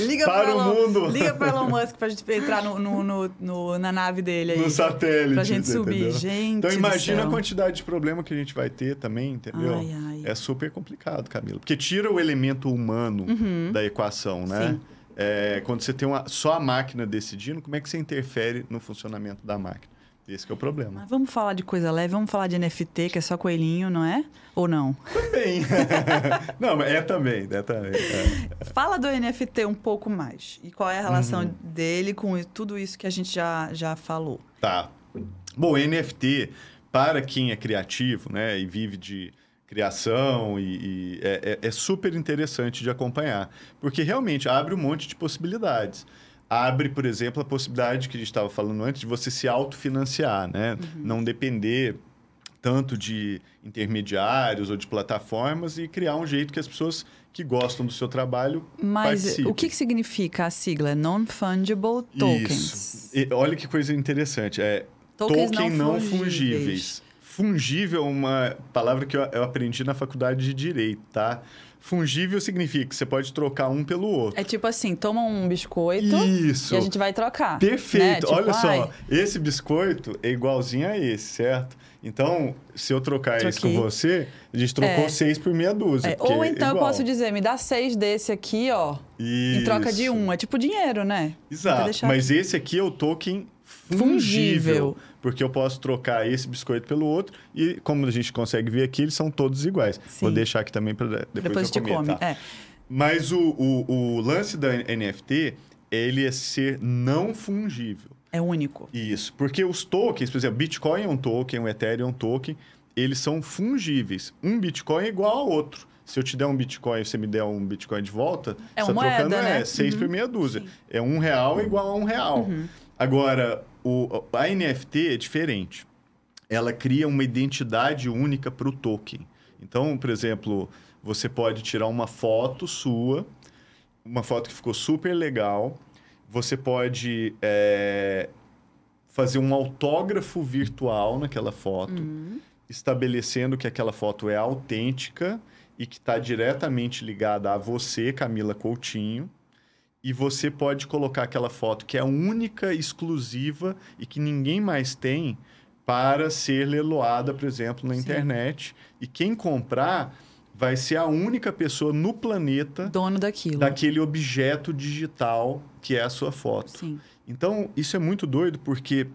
Liga para, o Elon, mundo. Liga para o Elon Musk para a gente entrar no, no, no, no, na nave dele aí. No satélite. Para a gente subir. Entendeu? Gente. Então imagina a quantidade de problema que a gente vai ter também, entendeu? Ai, ai. É super complicado, Camila. Porque tira o elemento humano uhum. da equação, né? Sim. É, quando você tem uma, só a máquina decidindo, como é que você interfere no funcionamento da máquina? Esse é o problema. Mas vamos falar de coisa leve, vamos falar de NFT, que é só coelhinho, não é? Ou não? Também. não, mas é também, é também. É. Fala do NFT um pouco mais. E qual é a relação uhum. dele com tudo isso que a gente já, já falou. Tá. Bom, NFT, para quem é criativo, né, e vive de criação e, e é, é, é super interessante de acompanhar, porque realmente abre um monte de possibilidades abre, por exemplo, a possibilidade que a gente estava falando antes de você se autofinanciar, né? Uhum. Não depender tanto de intermediários ou de plataformas e criar um jeito que as pessoas que gostam do seu trabalho Mas participem. o que, que significa a sigla Non-Fungible Tokens? E, olha que coisa interessante. É, tokens token não, não fungíveis. fungíveis. Fungível é uma palavra que eu, eu aprendi na faculdade de Direito, tá? Fungível significa que você pode trocar um pelo outro. É tipo assim, toma um biscoito Isso. e a gente vai trocar. Perfeito. Né? Tipo, Olha ai... só, esse biscoito é igualzinho a esse, certo? Então, se eu trocar Troquei. esse com você, a gente trocou é. seis por meia dúzia. É. Ou é então é eu posso dizer, me dá seis desse aqui, ó. Isso. Em troca de um. É tipo dinheiro, né? Exato. Mas aqui. esse aqui é o token fungível. fungível porque eu posso trocar esse biscoito pelo outro e, como a gente consegue ver aqui, eles são todos iguais. Sim. Vou deixar aqui também para depois, depois eu comentar. Come. Tá? É. Mas o, o, o lance da NFT, ele é ser não fungível. É único. Isso, porque os tokens, por exemplo, Bitcoin é um token, o Ethereum é um token, eles são fungíveis. Um Bitcoin é igual ao outro. Se eu te der um Bitcoin, e você me der um Bitcoin de volta, é você está trocando é né? é seis uhum. por meia dúzia. Sim. É um real igual a um real. Uhum. Agora, o, a NFT é diferente. Ela cria uma identidade única para o token. Então, por exemplo, você pode tirar uma foto sua, uma foto que ficou super legal. Você pode é, fazer um autógrafo virtual naquela foto, uhum. estabelecendo que aquela foto é autêntica e que está diretamente ligada a você, Camila Coutinho e você pode colocar aquela foto que é única, exclusiva e que ninguém mais tem para ser leloada, por exemplo, na Sim. internet. E quem comprar vai ser a única pessoa no planeta dono daquilo, daquele objeto digital que é a sua foto. Sim. Então isso é muito doido porque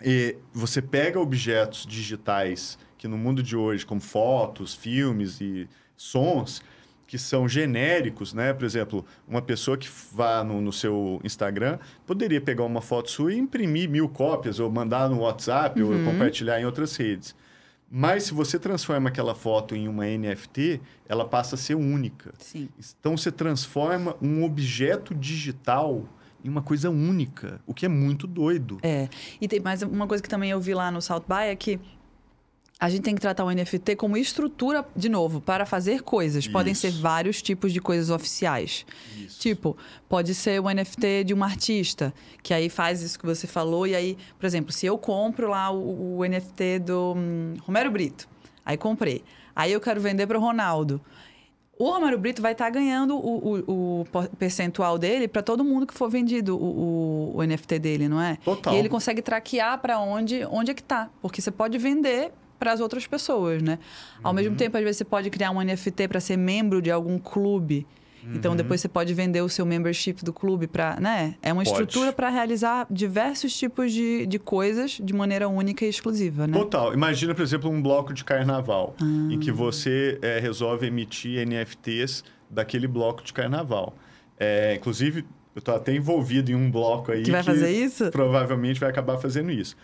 eh, você pega objetos digitais que no mundo de hoje, como fotos, filmes e sons, que são genéricos, né? Por exemplo, uma pessoa que vá no, no, seu Instagram poderia pegar uma foto sua e imprimir mil cópias, ou mandar no WhatsApp, uhum. ou compartilhar em outras redes. Mas se você transforma aquela foto em uma NFT, ela passa a ser única. Sim. Então você transforma um objeto digital em uma coisa única, o que é muito doido. É. E tem mais uma coisa que também eu vi lá no South By é que a gente tem que tratar o NFT como estrutura, de novo, para fazer coisas. Isso. Podem ser vários tipos de coisas oficiais. Isso. Tipo, pode ser o NFT de um artista, que aí faz isso que você falou, e aí, por exemplo, se eu compro lá o, o NFT do hum, Romero Brito, aí comprei. Aí eu quero vender para o Ronaldo. O Romero Brito vai estar tá ganhando o, o, o, percentual dele para todo mundo que for vendido o, o, NFT dele, não é? Total. E ele consegue traquear para onde, onde é que tá. Porque você pode vender para as outras pessoas, né? Ao uhum. mesmo tempo, às vezes você pode criar um NFT para ser membro de algum clube. Então, uhum. Então depois você pode vender o seu membership do clube para, né? É uma pode. estrutura para realizar diversos tipos de, de coisas de maneira única e exclusiva, né? Total. Imagina, por exemplo, um bloco de carnaval ah. em que você é, resolve emitir NFTs daquele bloco de carnaval. É, inclusive, eu estou até envolvido em um bloco aí que vai que fazer isso. Provavelmente vai acabar fazendo isso.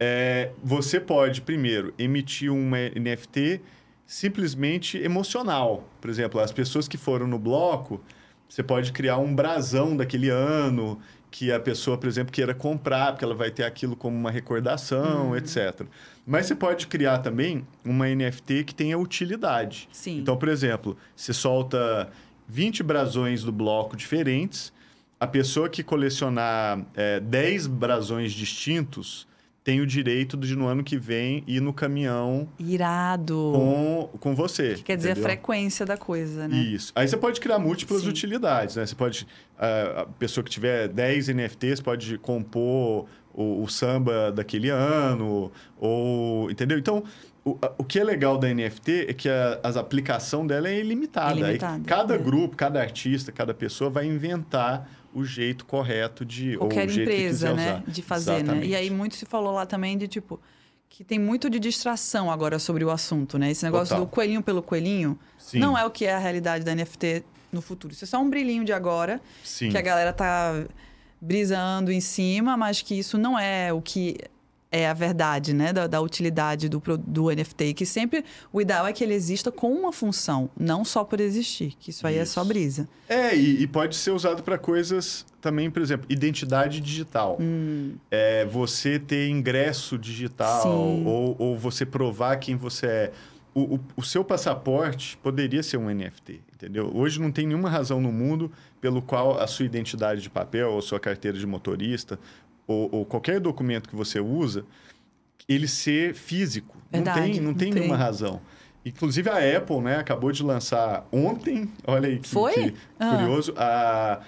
É, você pode, primeiro, emitir uma NFT simplesmente emocional. Por exemplo, as pessoas que foram no bloco, você pode criar um brasão daquele ano que a pessoa, por exemplo, queira comprar, porque ela vai ter aquilo como uma recordação, uhum. etc. Mas você pode criar também uma NFT que tenha utilidade. Sim. Então, por exemplo, você solta 20 brasões do bloco diferentes, a pessoa que colecionar é, 10 brasões distintos tem o direito de no ano que vem ir no caminhão. Irado! Com, com você. Que quer dizer entendeu? a frequência da coisa, né? Isso. Aí você pode criar múltiplas Sim. utilidades, né? Você pode. Ah, a pessoa que tiver 10 NFTs pode compor o, o samba daquele ano, ou. Entendeu? Então. O, o que é legal da NFT é que a as aplicação dela é ilimitada. É ilimitada. Aí, cada grupo, cada artista, cada pessoa vai inventar o jeito correto de Qualquer ou o jeito empresa, que né, usar. de fazer, né? Exatamente. né? E aí muito se falou lá também de tipo que tem muito de distração agora sobre o assunto, né? Esse negócio Total. do coelhinho pelo coelhinho Sim. não é o que é a realidade da NFT no futuro. Isso é só um brilhinho de agora Sim. que a galera tá brisando em cima, mas que isso não é o que é a verdade, né, da, da utilidade do, do NFT, que sempre o ideal é que ele exista com uma função, não só por existir, que isso aí isso. é só brisa. É, e, e pode ser usado para coisas também, por exemplo, identidade digital. Hum. É, você ter ingresso digital ou, ou você provar quem você é. O, o, o, seu passaporte poderia ser um NFT, entendeu? Hoje não tem nenhuma razão no mundo pelo qual a sua identidade de papel ou sua carteira de motorista ou, ou qualquer documento que você usa, ele ser físico. Verdade, não tem, não, não tem, tem, nenhuma razão. Inclusive a Apple, né, acabou de lançar ontem, olha aí que, Foi? que ah. curioso, a,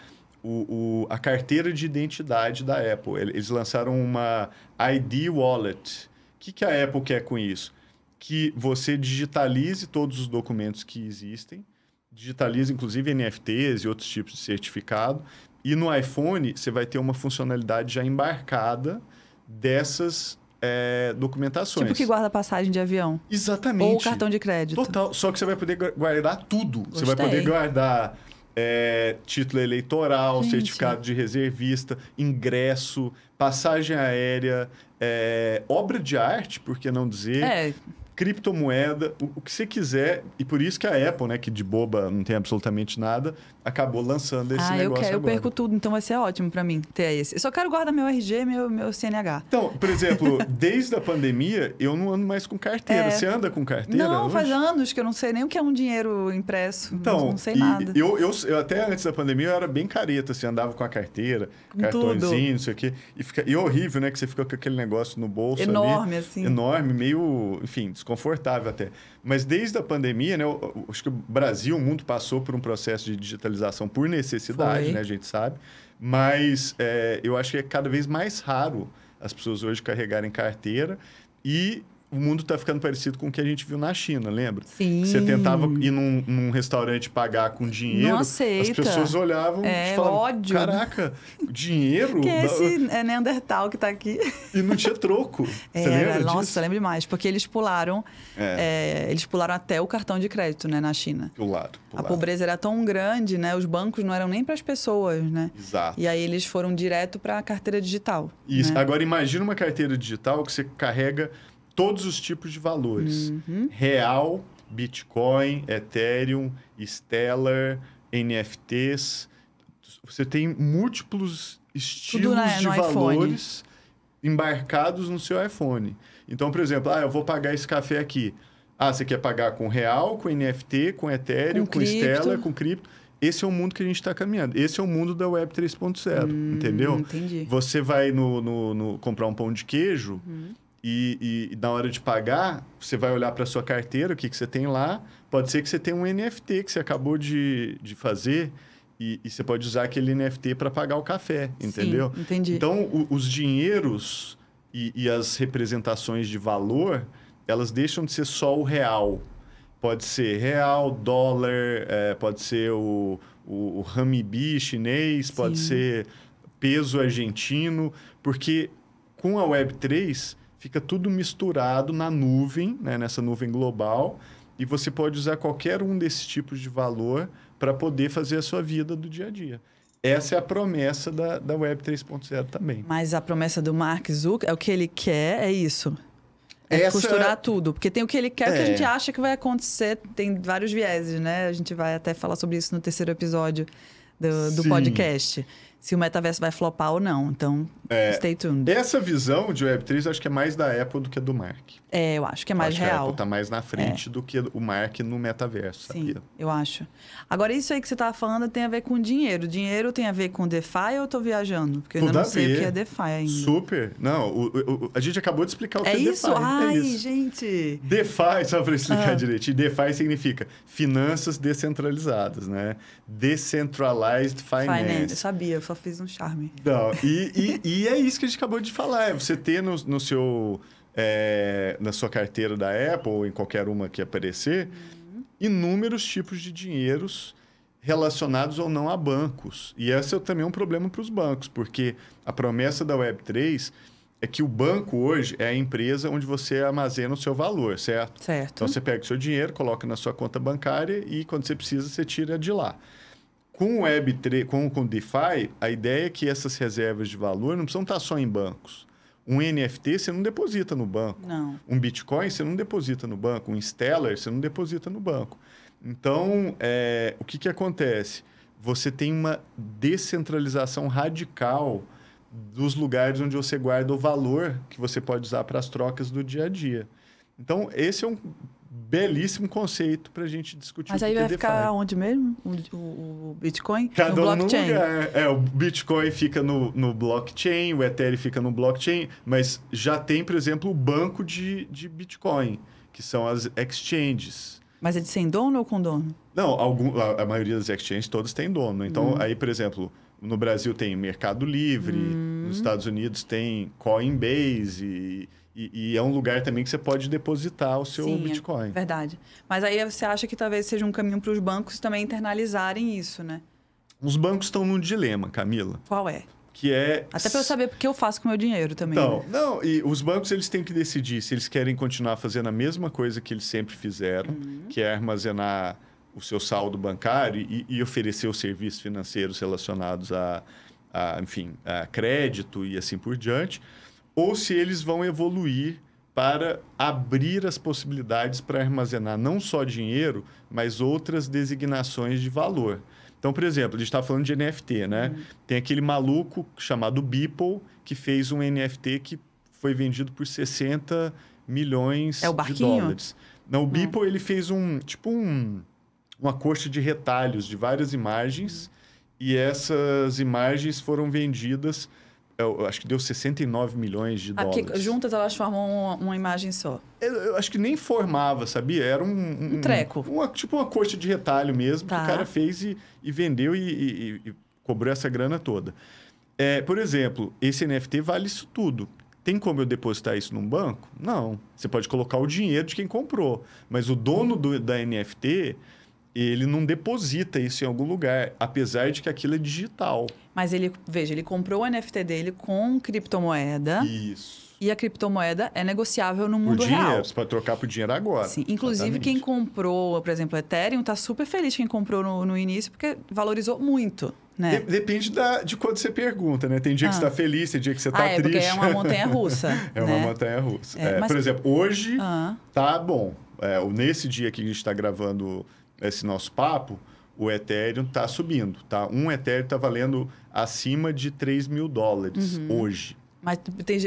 o, o, a carteira de identidade da Apple. Eles lançaram uma ID Wallet. O que, que a Apple quer com isso? Que você digitalize todos os documentos que existem, digitalize inclusive NFTs e outros tipos de certificado, e no iPhone, você vai ter uma funcionalidade já embarcada dessas é, documentações. Tipo que guarda passagem de avião. Exatamente. Ou cartão de crédito. Total. Só que você vai poder guardar tudo. Gostei. Você vai poder guardar é, título eleitoral, Gente. certificado de reservista, ingresso, passagem aérea, é, obra de arte, por que não dizer? É criptomoeda, o, o, que você quiser. E por isso que a Apple, né, que de boba não tem absolutamente nada, acabou lançando esse ah, negócio eu quero, agora. eu perco tudo, então vai ser ótimo para mim ter esse. Eu só quero guardar meu RG, meu meu CNH. Então, por exemplo, desde a pandemia eu não ando mais com carteira. É... Você anda com carteira? Não, hoje? faz anos que eu não sei nem o que é um dinheiro impresso. Então, não sei nada. Eu, eu, eu, até antes da pandemia eu era bem careta, assim, andava com a carteira, cartãozinho, não sei o quê. E, fica, e é horrível, né, que você fica com aquele negócio no bolso enorme, ali, assim. Enorme, meio, enfim, desconfortável até. Mas desde a pandemia, né, eu, acho que o Brasil, o mundo passou por um processo de digitalização por necessidade, né, a gente sabe. Mas é, eu acho que é cada vez mais raro as pessoas hoje carregarem carteira e o mundo está ficando parecido com o que a gente viu na China, lembra? Sim. Você tentava ir num, num restaurante pagar com dinheiro, não aceita. as pessoas olhavam é, e falavam, ódio. caraca, dinheiro? que é esse é Neandertal que está aqui. E não tinha troco, você lembra disso? Nossa, eu lembro demais, porque eles pularam, é. é. eles pularam até o cartão de crédito, né, na China. Pularam, pularam. A pobreza era tão grande, né, os bancos não eram nem para as pessoas, né? Exato. E aí eles foram direto para a carteira digital. Isso, né? agora imagina uma carteira digital que você carrega todos os tipos de valores: uhum. real, Bitcoin, Ethereum, Stellar, NFTs. Você tem múltiplos estilos na, de valores iPhone. embarcados no seu iPhone. Então, por exemplo, ah, eu vou pagar esse café aqui. Ah, você quer pagar com real, com NFT, com Ethereum, com, com Stellar, com cripto. Esse é o mundo que a gente está caminhando. Esse é o mundo da Web 3.0, hum, entendeu? Entendi. Você vai no, no, no, comprar um pão de queijo, hum. E, e, e, na hora de pagar, você vai olhar para sua carteira, o que, que você tem lá. Pode ser que você tenha um NFT que você acabou de, de fazer e, e você pode usar aquele NFT para pagar o café, entendeu? Sim, entendi. Então, o, os dinheiros e, e as representações de valor, elas deixam de ser só o real. Pode ser real, dólar, é, pode ser o, o, o chinês, Sim. pode ser peso argentino, porque com a Web3 fica tudo misturado na nuvem, né, nessa nuvem global, e você pode usar qualquer um desses tipos de valor para poder fazer a sua vida do dia a dia. Essa é a promessa da, da Web 3.0 também. Mas a promessa do Mark Zuckerberg é o que ele quer, é isso. É Essa... costurar tudo. Porque tem o que ele quer, é. o que a é. gente acha que vai acontecer. Tem vários vieses, né? A gente vai até falar sobre isso no terceiro episódio do, do podcast se o metaverso vai flopar ou não. Então, é, stay tuned. Essa visão de Web3 eu acho que é mais da Apple do que do Mark. É, eu acho que é mais acho real. Que a Apple tá mais na frente é. do que o Mark no metaverso. Sim, eu acho. Agora, isso aí que você tava falando tem a ver com dinheiro. Dinheiro tem a ver com DeFi ou eu tô viajando? Porque eu ainda não sei o que é DeFi ainda. Super. Não, o, o, a gente acabou de explicar o é que é, isso? DeFi. Ai, é isso? Ai, gente. DeFi, só para explicar ah. direitinho, DeFi significa finanças descentralizadas, né? Decentralized Finance. Finance. Eu sabia, eu só fiz um charme. Não, e, e, e é isso que a gente acabou de falar. É você ter no, no seu... É, na sua carteira da Apple ou em qualquer uma que aparecer, uhum. inúmeros tipos de dinheiros relacionados ou não a bancos. E esse é também um problema para os bancos, porque a promessa da Web3 é que o banco hoje é a empresa onde você armazena o seu valor, certo? Certo. Então você pega o seu dinheiro, coloca na sua conta bancária e quando você precisa, você tira de lá. Com o Web3, com, o DeFi, a ideia é que essas reservas de valor não precisam estar só em bancos. Um NFT você não deposita no banco. Não. Um Bitcoin você não deposita no banco. Um Stellar você não deposita no banco. Então, é, o que, que acontece? Você tem uma descentralização radical dos lugares onde você guarda o valor que você pode usar para as trocas do dia a dia. Então, esse é um belíssimo conceito para a gente discutir. Mas aí vai ficar onde mesmo? O, o, o Bitcoin? Cada tá no blockchain? Lugar, é, é, o Bitcoin fica no, no blockchain, o Ethereum fica no blockchain, mas já tem, por exemplo, o banco de, de Bitcoin, que são as exchanges. Mas é de sem dono ou com dono? Não, algum, a, a maioria das exchanges todas têm dono. Então, hum. aí, por exemplo, no Brasil tem Mercado Livre, hum. nos Estados Unidos tem Coinbase... E, e, e, é um lugar também que você pode depositar o seu Sim, é Bitcoin. É verdade. Mas aí você acha que talvez seja um caminho para os bancos também internalizarem isso, né? Os bancos estão num dilema, Camila. Qual é? Que é... Até para eu saber o que eu faço com o meu dinheiro também. Então, né? não, e os bancos eles têm que decidir se eles querem continuar fazendo a mesma coisa que eles sempre fizeram, uhum. que é armazenar o seu saldo bancário e, e oferecer os serviços financeiros relacionados a, a enfim, a crédito e assim por diante ou se eles vão evoluir para abrir as possibilidades para armazenar não só dinheiro, mas outras designações de valor. Então, por exemplo, a gente está falando de NFT, né? Uhum. Tem aquele maluco chamado Beeple que fez um NFT que foi vendido por 60 milhões é de dólares. Não, o uhum. Beeple ele fez um tipo um, uma coxa de retalhos de várias imagens uhum. e essas imagens foram vendidas é, eu acho que deu 69 milhões de ah, dólares. juntas elas formam uma, imagem só. Eu, eu, acho que nem formava, sabia? Era um... Um, um treco. Uma, tipo uma coxa de retalho mesmo tá. que o tá. cara fez e, e vendeu e, e, e, cobrou essa grana toda. É, por exemplo, esse NFT vale isso tudo. Tem como eu depositar isso num banco? Não. Você pode colocar o dinheiro de quem comprou. Mas o dono do, da NFT ele não deposita isso em algum lugar, apesar de que aquilo é digital. Mas ele, veja, ele comprou o NFT dele com criptomoeda. Isso. E a criptomoeda é negociável no mundo dinheiro, real. Você pode trocar por dinheiro agora. Sim. Inclusive, exatamente. quem comprou, por exemplo, Ethereum, está super feliz quem comprou no, no início, porque valorizou muito. Né? Depende da, de quando você pergunta, né? Tem dia ah. que você está ah. feliz, tem dia que você está ah, é, triste. Porque é uma montanha russa. é né? uma montanha russa. É, é, mas... Por exemplo, hoje ah. tá bom. É, nesse dia que a gente está gravando esse nosso papo, o Ethereum está subindo, tá? Um Ethereum está valendo acima de 3 mil dólares uhum. hoje. Mas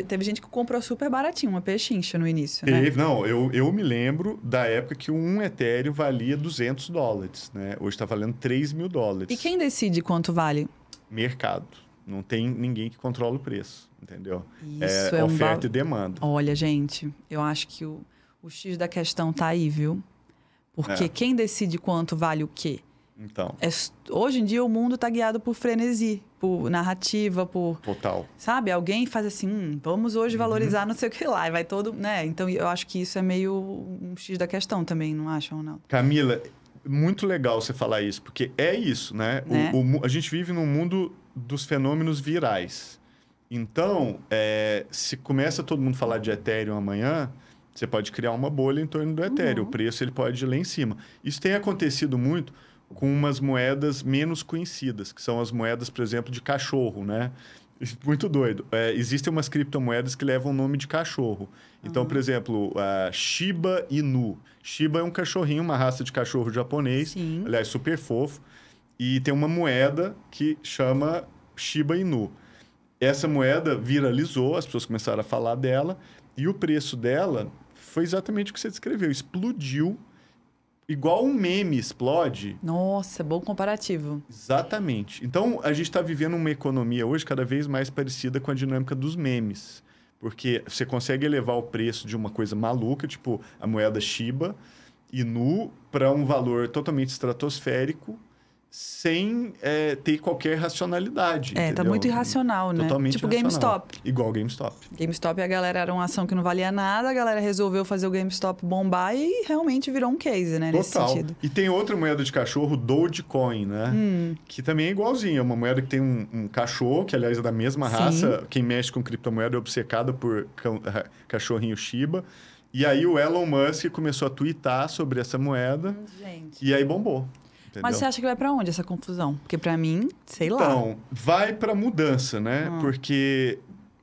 teve gente que comprou super baratinho, uma pechincha no início, né? não, eu, eu me lembro da época que um Ethereum valia 200 dólares, né? Hoje está valendo 3 mil dólares. E quem decide quanto vale? Mercado. Não tem ninguém que controla o preço, entendeu? É Isso é, é oferta um ba... e demanda. Olha, gente, eu acho que o, o X da questão tá aí, viu? Porque é. quem decide quanto vale o quê? Então. É, hoje em dia o mundo está guiado por frenesi, por narrativa, por. Total. Sabe? Alguém faz assim, hum, vamos hoje uhum. valorizar uhum. não sei o que lá, e vai todo. né? Então eu acho que isso é meio um X da questão também, não acham, não? Camila, muito legal você falar isso, porque é isso, né? né? O, o, a gente vive num mundo dos fenômenos virais. Então, é, se começa todo mundo a falar de Ethereum amanhã, você pode criar uma bolha em torno do Ethereum. Uhum. O preço ele pode ir lá em cima. Isso tem acontecido muito com umas moedas menos conhecidas, que são as moedas, por exemplo, de cachorro, né? Muito doido. É, existem umas criptomoedas que levam o nome de cachorro. Então, uhum. por exemplo, a Shiba Inu. Shiba é um cachorrinho, uma raça de cachorro japonês. Sim. Aliás, é super fofo. E tem uma moeda que chama Shiba Inu. Essa moeda viralizou, as pessoas começaram a falar dela. E o preço dela foi exatamente o que você descreveu. Explodiu igual um meme explode. Nossa, bom comparativo. Exatamente. Então, a gente está vivendo uma economia hoje cada vez mais parecida com a dinâmica dos memes. Porque você consegue elevar o preço de uma coisa maluca, tipo a moeda Shiba, e nu, para um valor totalmente estratosférico sem é, ter qualquer racionalidade. É, tá entendeu? tá muito irracional, né? Totalmente tipo irracional. GameStop. Igual GameStop. GameStop, a galera era uma ação que não valia nada, a galera resolveu fazer o GameStop bombar e realmente virou um case, né? Total. E tem outra moeda de cachorro, Dogecoin, né? Hum. Que também é igualzinho. É uma moeda que tem um, um, cachorro, que aliás é da mesma raça. Sim. Quem mexe com criptomoeda é obcecado por cachorrinho Shiba. E aí o Elon Musk começou a twittar sobre essa moeda. Gente. E aí bombou. Entendeu? Mas você acha que vai para onde essa confusão? Porque para mim, sei então, lá. Então, vai para mudança, né? Ah. Porque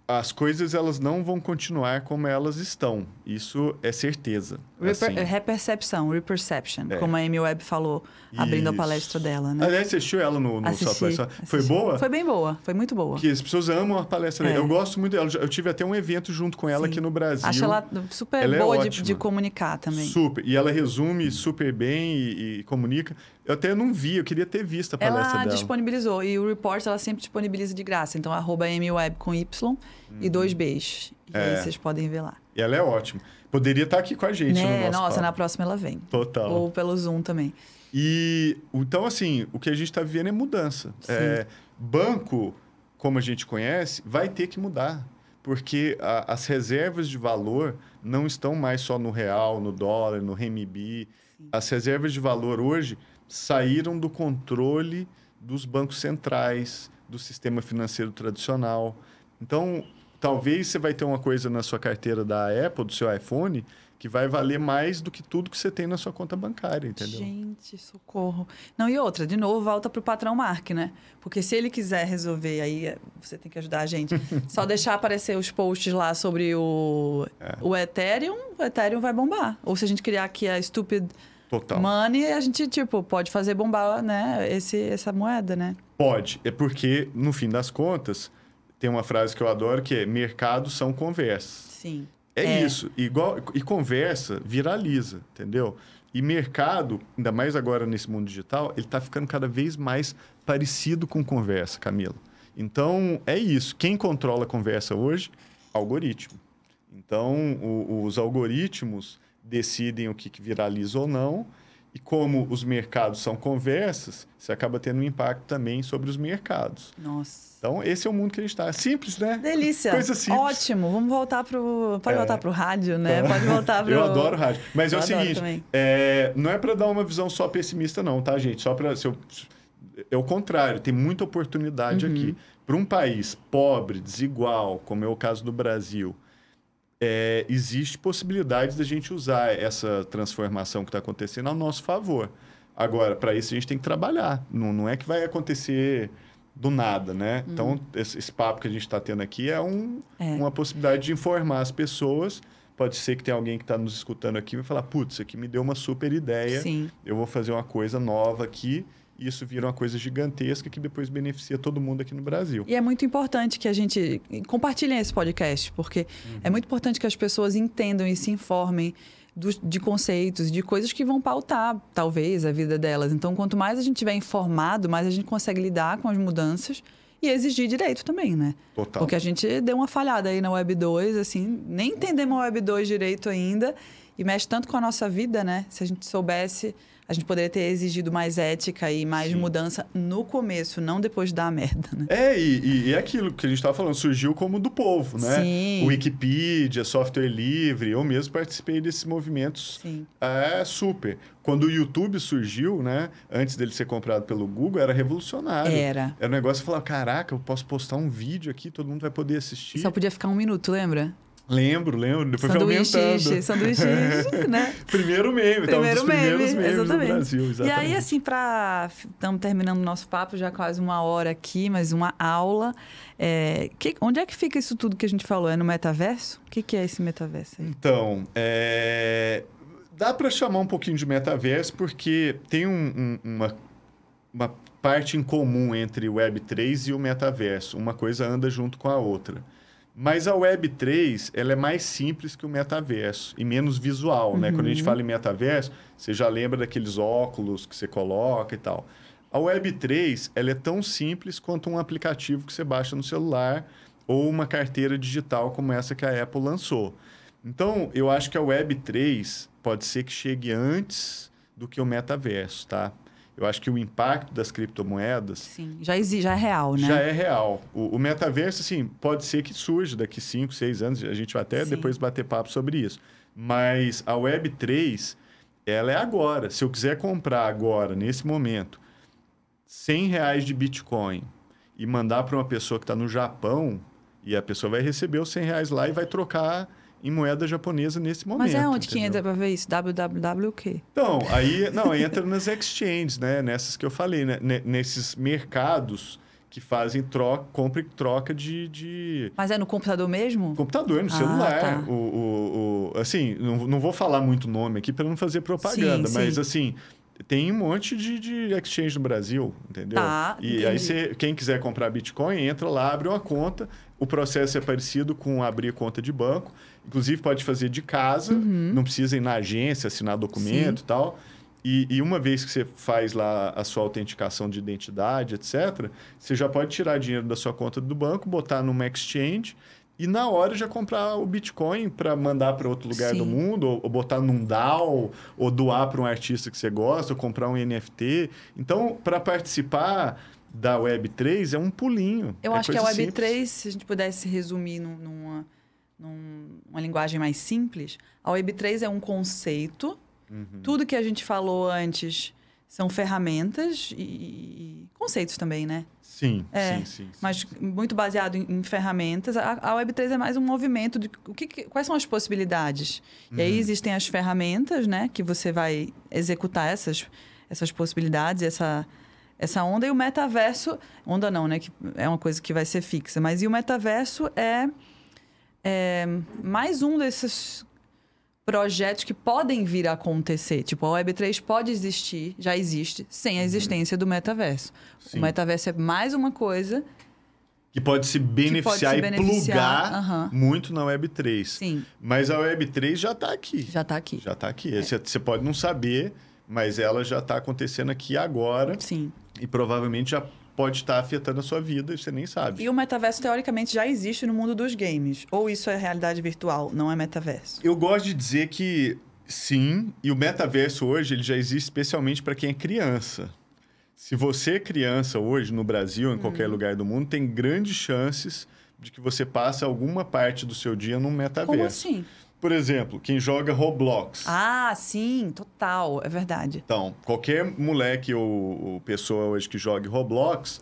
as coisas elas não vão continuar como elas estão. Isso é certeza. Reper, assim. Repercepção, reperception, é. como a Amy Webb falou, abrindo Isso. a palestra dela, né? Aliás, você assistiu ela no, no assisti, Foi boa? Foi bem boa, foi muito boa. Que as pessoas amam a palestra é. dela. Eu gosto muito dela. Eu tive até um evento junto com ela Sim. aqui no Brasil. Acho ela super ela é boa é de, de, comunicar também. Super. E ela resume super bem e, e, comunica. Eu até não vi, eu queria ter visto a palestra ela dela. Ela disponibilizou. E o report ela sempre disponibiliza de graça. Então, arroba Amy Webb com Y e dois uhum. Bs. E é. aí vocês podem ver lá. E ela é ótima. Poderia estar tá aqui com a gente né? no nosso Nossa, papo. na próxima ela vem. Total. Ou pelo Zoom também. E então, assim, o que a gente está vivendo é mudança. É, banco, como a gente conhece, vai ter que mudar. Porque a, as reservas de valor não estão mais só no real, no dólar, no renminbi. As reservas de valor hoje saíram do controle dos bancos centrais, do sistema financeiro tradicional. Então, Talvez você vai ter uma coisa na sua carteira da Apple, do seu iPhone, que vai valer mais do que tudo que você tem na sua conta bancária, entendeu? Gente, socorro. Não, e outra, de novo, volta para o patrão Mark, né? Porque se ele quiser resolver, aí é, você tem que ajudar a gente. Só deixar aparecer os posts lá sobre o, é. o Ethereum, o Ethereum vai bombar. Ou se a gente criar aqui a Stupid Total. Money, a gente, tipo, pode fazer bombar, né, esse, essa moeda, né? Pode. É porque, no fim das contas tem uma frase que eu adoro que é: mercados são conversas. Sim. É, é, isso. Igual, e conversa viraliza, entendeu? E mercado, ainda mais agora nesse mundo digital, ele está ficando cada vez mais parecido com conversa, Camilo. Então, é isso. Quem controla a conversa hoje? Algoritmo. Então, o, os algoritmos decidem o que, que viraliza ou não. E como os mercados são conversas, você acaba tendo um impacto também sobre os mercados. Nossa. Então, esse é o mundo que a gente está. Simples, né? Delícia. Coisa simples. Ótimo. Vamos voltar para o... Pode é. voltar para o rádio, né? Tá. Pode voltar para Eu adoro rádio. Mas é eu é o seguinte, é... não é para dar uma visão só pessimista não, tá, gente? Só para... Eu... É o contrário. Tem muita oportunidade uhum. aqui. Para um país pobre, desigual, como é o caso do Brasil é, existe possibilidade da gente usar essa transformação que está acontecendo ao nosso favor. Agora, para isso a gente tem que trabalhar. Não, não é que vai acontecer do nada, né? Hum. Então, esse, esse, papo que a gente está tendo aqui é, um, é. uma possibilidade de informar as pessoas pode ser que tenha alguém que está nos escutando aqui e vai falar, putz, isso aqui me deu uma super ideia. Sim. Eu vou fazer uma coisa nova aqui isso vira uma coisa gigantesca que depois beneficia todo mundo aqui no Brasil. E é muito importante que a gente compartilhe esse podcast, porque é uhum. é muito importante que as pessoas entendam e se informem do, de conceitos, de coisas que vão pautar, talvez, a vida delas. Então, quanto mais a gente tiver informado, mais a gente consegue lidar com as mudanças e exigir direito também, né? Total. Porque a gente deu uma falhada aí na Web 2, assim, nem entendemos a Web 2 direito ainda e mexe tanto com a nossa vida, né? Se a gente soubesse a gente poderia ter exigido mais ética e mais Sim. mudança no começo, não depois da merda, né? É, e, e, é aquilo que a gente estava falando, surgiu como do povo, né? Sim. Wikipedia, software livre, eu mesmo participei desses movimentos Sim. É, super. Quando o YouTube surgiu, né? Antes dele ser comprado pelo Google, era revolucionário. Era. Era um negócio de falava: caraca, eu posso postar um vídeo aqui, todo mundo vai poder assistir. Só podia ficar um minuto, lembra? Lembro, lembro. Depois sanduíche, foi aumentando. Sanduíche, né? Primeiro meme. Primeiro meme, exatamente. Brasil, exatamente. E aí, assim, para... Estamos terminando o nosso papo, já quase uma hora aqui, mas uma aula. É... Que... Onde é que fica isso tudo que a gente falou? É no metaverso? O que, que é esse metaverso aí? Então, é... Dá para chamar um pouquinho de metaverso, porque tem um, um, uma, uma parte em comum entre o Web3 e o metaverso. Uma coisa anda junto com a outra. Mas a Web3, ela é mais simples que o metaverso e menos visual, né? Quando a gente uhum. fala em metaverso, você já lembra daqueles óculos que você coloca e tal. A Web3, ela é tão simples quanto um aplicativo que você baixa no celular ou uma carteira digital como essa que a Apple lançou. Então, eu acho que a Web3 pode ser que chegue antes do que o metaverso, tá? Eu acho que o impacto das criptomoedas. Sim, já, existe, já é real, né? Já é real. O, o metaverso, assim, pode ser que surja daqui 5, 6 anos, a gente vai até Sim. depois bater papo sobre isso. Mas a Web3, ela é agora. Se eu quiser comprar agora, nesse momento, 100 reais de Bitcoin e mandar para uma pessoa que está no Japão, e a pessoa vai receber os 100 reais lá e vai trocar em moeda japonesa nesse momento. Mas é onde entendeu? que entra para ver isso? www o quê? Então, aí não, entra nas exchanges, né? Nessas que eu falei, né? nesses mercados que fazem troca, compra e troca de, de... Mas é no computador mesmo? Computador, é no ah, celular. Tá. O, o, o, assim, não, não vou falar muito nome aqui para não fazer propaganda, sim, mas sim. assim tem um monte de, de, exchange no Brasil, entendeu? Tá, e entendi. aí você, quem quiser comprar Bitcoin, entra lá, abre uma conta. O processo é parecido com abrir conta de banco. Inclusive, pode fazer de casa, uhum. não precisa ir na agência, assinar documento e tal. E, uma vez que você faz lá a sua autenticação de identidade, etc., você já pode tirar dinheiro da sua conta do banco, botar numa exchange e na hora já comprar o Bitcoin para mandar para outro lugar Sim. do mundo, ou, ou, botar num DAO, ou doar para um artista que você gosta, ou comprar um NFT. Então, para participar da Web3 é um pulinho. Eu é acho que a Web3, se a gente pudesse resumir numa numa linguagem mais simples, a Web3 é um conceito. Uhum. Tudo que a gente falou antes são ferramentas e, conceitos também, né? Sim, é, sim, sim, sim, Mas muito baseado em, em ferramentas. A, a Web3 é mais um movimento de o que, que quais são as possibilidades. Uhum. E aí uhum. existem as ferramentas, né? Que você vai executar essas, essas possibilidades, essa, essa onda. E o metaverso... Onda não, né? Que é uma coisa que vai ser fixa. Mas e o metaverso é é, mais um desses projetos que podem vir a acontecer. Tipo, a Web3 pode existir, já existe, sem a uhum. existência do metaverso. Sim. O metaverso é mais uma coisa. Que pode se beneficiar, pode se beneficiar e plugar muito na Web3. Sim. Mas a Web3 já está aqui. Já está aqui. Já está aqui. É. Você pode não saber, mas ela já está acontecendo aqui agora. Sim. E provavelmente já pode estar afetando a sua vida e você nem sabe. E o metaverso, teoricamente, já existe no mundo dos games. Ou isso é realidade virtual, não é metaverso? Eu gosto de dizer que sim, e o metaverso hoje ele já existe especialmente para quem é criança. Se você é criança hoje no Brasil, em qualquer hum. lugar do mundo, tem grandes chances de que você passe alguma parte do seu dia num metaverso. Como assim? Por exemplo, quem joga Roblox. Ah, sim, total, é verdade. Então, qualquer moleque ou, ou pessoa hoje que jogue Roblox,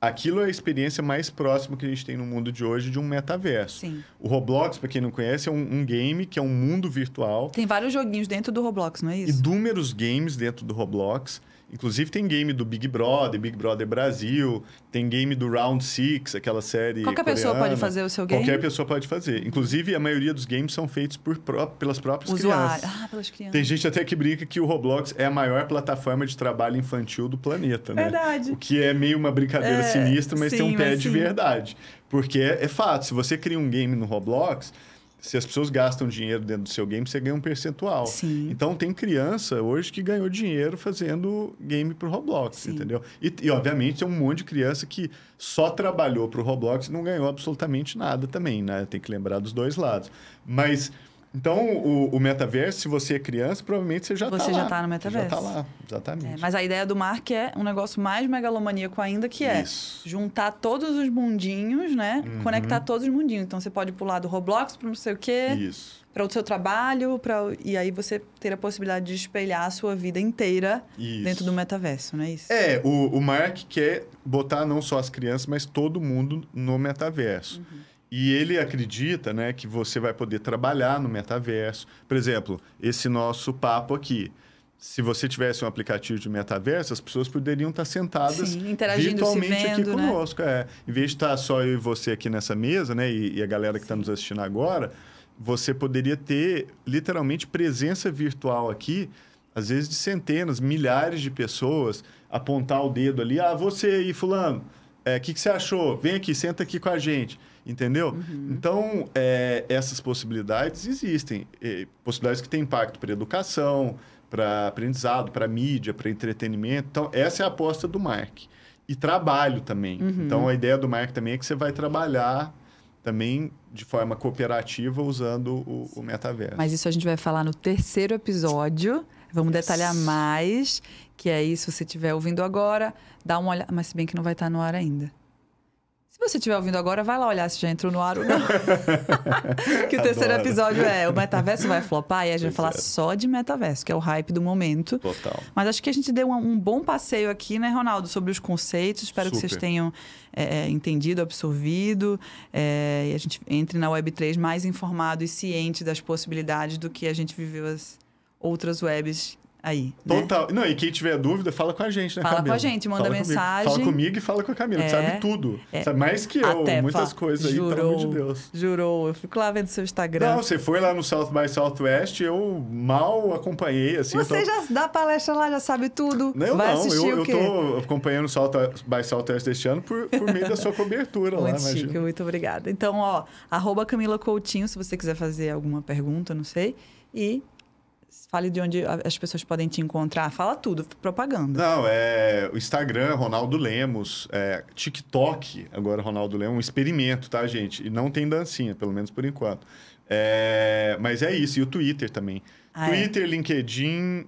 aquilo é a experiência mais próxima que a gente tem no mundo de hoje de um metaverso. Sim. O Roblox, para quem não conhece, é um, um, game que é um mundo virtual. Tem vários joguinhos dentro do Roblox, não é isso? Inúmeros games dentro do Roblox. Inclusive tem game do Big Brother, Big Brother Brasil, tem game do Round Six, aquela série. Qualquer coreana. pessoa pode fazer o seu game. Qualquer pessoa pode fazer. Inclusive, a maioria dos games são feitos por, pelas próprias Usuário. crianças. Ah, pelas crianças. Tem gente até que brinca que o Roblox é a maior plataforma de trabalho infantil do planeta, né? Verdade. O que é meio uma brincadeira é, sinistra, mas sim, tem um pé de sim. verdade. Porque é, é fato, se você cria um game no Roblox, se as pessoas gastam dinheiro dentro do seu game, você ganha um percentual. Sim. Então tem criança hoje que ganhou dinheiro fazendo game pro Roblox, Sim. entendeu? E, e, obviamente tem um monte de criança que só trabalhou pro Roblox e não ganhou absolutamente nada também, né? Tem que lembrar dos dois lados. Mas então, o, o, metaverso, se você é criança, provavelmente você já está lá. Você já está no tá metaverso. Já está lá, é, exatamente. É, mas a ideia do Mark é um negócio mais megalomaníaco ainda, que é Isso. juntar todos os mundinhos, né? Uhum. Conectar todos os mundinhos. Então, você pode pular do Roblox para não sei o quê, para o seu trabalho, pra... e aí você ter a possibilidade de espelhar a sua vida inteira Isso. dentro do metaverso, não é isso? É, o, o Mark quer botar não só as crianças, mas todo mundo no metaverso. Uhum. E ele acredita né, que você vai poder trabalhar no metaverso. Por exemplo, esse nosso papo aqui. Se você tivesse um aplicativo de metaverso, as pessoas poderiam estar sentadas Sim, virtualmente vendo, aqui né? conosco. Né? É. Em vez de estar só eu e você aqui nessa mesa, né? E, e a galera que está nos assistindo agora, você poderia ter literalmente presença virtual aqui, às vezes de centenas, milhares de pessoas, apontar o dedo ali, ah, você aí, fulano, o é, que, que você achou? Vem aqui, senta aqui com a gente. Entendeu? Uhum. Então, é, essas possibilidades existem. possibilidades que têm impacto para educação, para aprendizado, para mídia, para entretenimento. Então, essa é a aposta do Mark. E trabalho também. Uhum. Então, a ideia do Mark também é que você vai trabalhar também de forma cooperativa usando o, o metaverso. Mas isso a gente vai falar no terceiro episódio. Vamos yes. detalhar mais. Que é isso se você estiver ouvindo agora, dá uma olhada. Mas se bem que não vai estar no ar ainda se você estiver ouvindo agora, vai lá olhar se já entrou no ar ou não. que o terceiro episódio é o metaverso vai flopar e a gente vai falar é. só de metaverso, que é o hype do momento. Total. Mas acho que a gente deu um, um bom passeio aqui, né, Ronaldo, sobre os conceitos. Espero Super. que vocês tenham é, é, entendido, absorvido. É, e a gente entre na Web3 mais informado e ciente das possibilidades do que a gente viveu as outras webs aí. Né? Total. Né? Não, e quem tiver dúvida, fala com a gente, né, Fala Camila? com a gente, manda fala mensagem. Comigo. Fala comigo e fala com a Camila, é, que sabe é, tudo. É, sabe mais que eu, Tefa, muitas coisas jurou, aí, pelo amor de Deus. Jurou, eu fico lá vendo seu Instagram. Não, você foi lá no South by Southwest, eu mal acompanhei, assim. Você tô... já dá palestra lá, já sabe tudo. não Vai não, eu, eu tô acompanhando o South by Southwest deste ano por, por meio da sua cobertura muito lá, chique, Muito obrigada. Então, ó, arroba Camila Coutinho, se você quiser fazer alguma pergunta, não sei. E Fale de onde as pessoas podem te encontrar. Fala tudo, propaganda. Não, é o Instagram, Ronaldo Lemos, é, TikTok, agora Ronaldo Lemos, um experimento, tá, gente? E não tem dancinha, pelo menos por enquanto. É, mas é isso, e o Twitter também. Ah, é. Twitter, é? LinkedIn,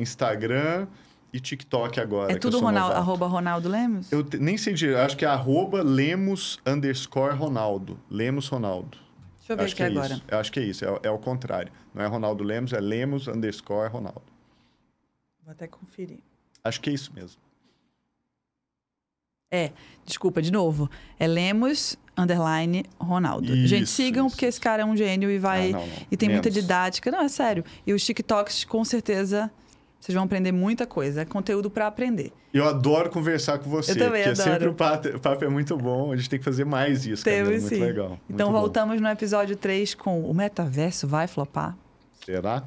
Instagram e TikTok agora. É tudo Ronaldo, arroba Ronaldo Lemos? Eu te, nem sei direito, acho que é arroba Lemos underscore Ronaldo. Lemos Ronaldo. Deixa eu ver acho aqui é agora. Isso. Eu acho que é isso, é, é o contrário. Não é Ronaldo Lemos, é Lemos underscore Ronaldo. Vou até conferir. Acho que é isso mesmo. É, desculpa, de novo. É Lemos, underline, Ronaldo. Isso, Gente, sigam, isso. porque esse cara é um gênio e vai. Ah, não, não. E tem muita didática. Não, é sério. E os TikToks, com certeza, vocês vão aprender muita coisa. É conteúdo para aprender. Eu adoro conversar com você. Eu também adoro. É sempre o papo, o papo, é muito bom. A gente tem que fazer mais isso, é Temos, Camila. Muito legal. Então muito voltamos bom. no episódio 3 com o metaverso vai flopar? Será?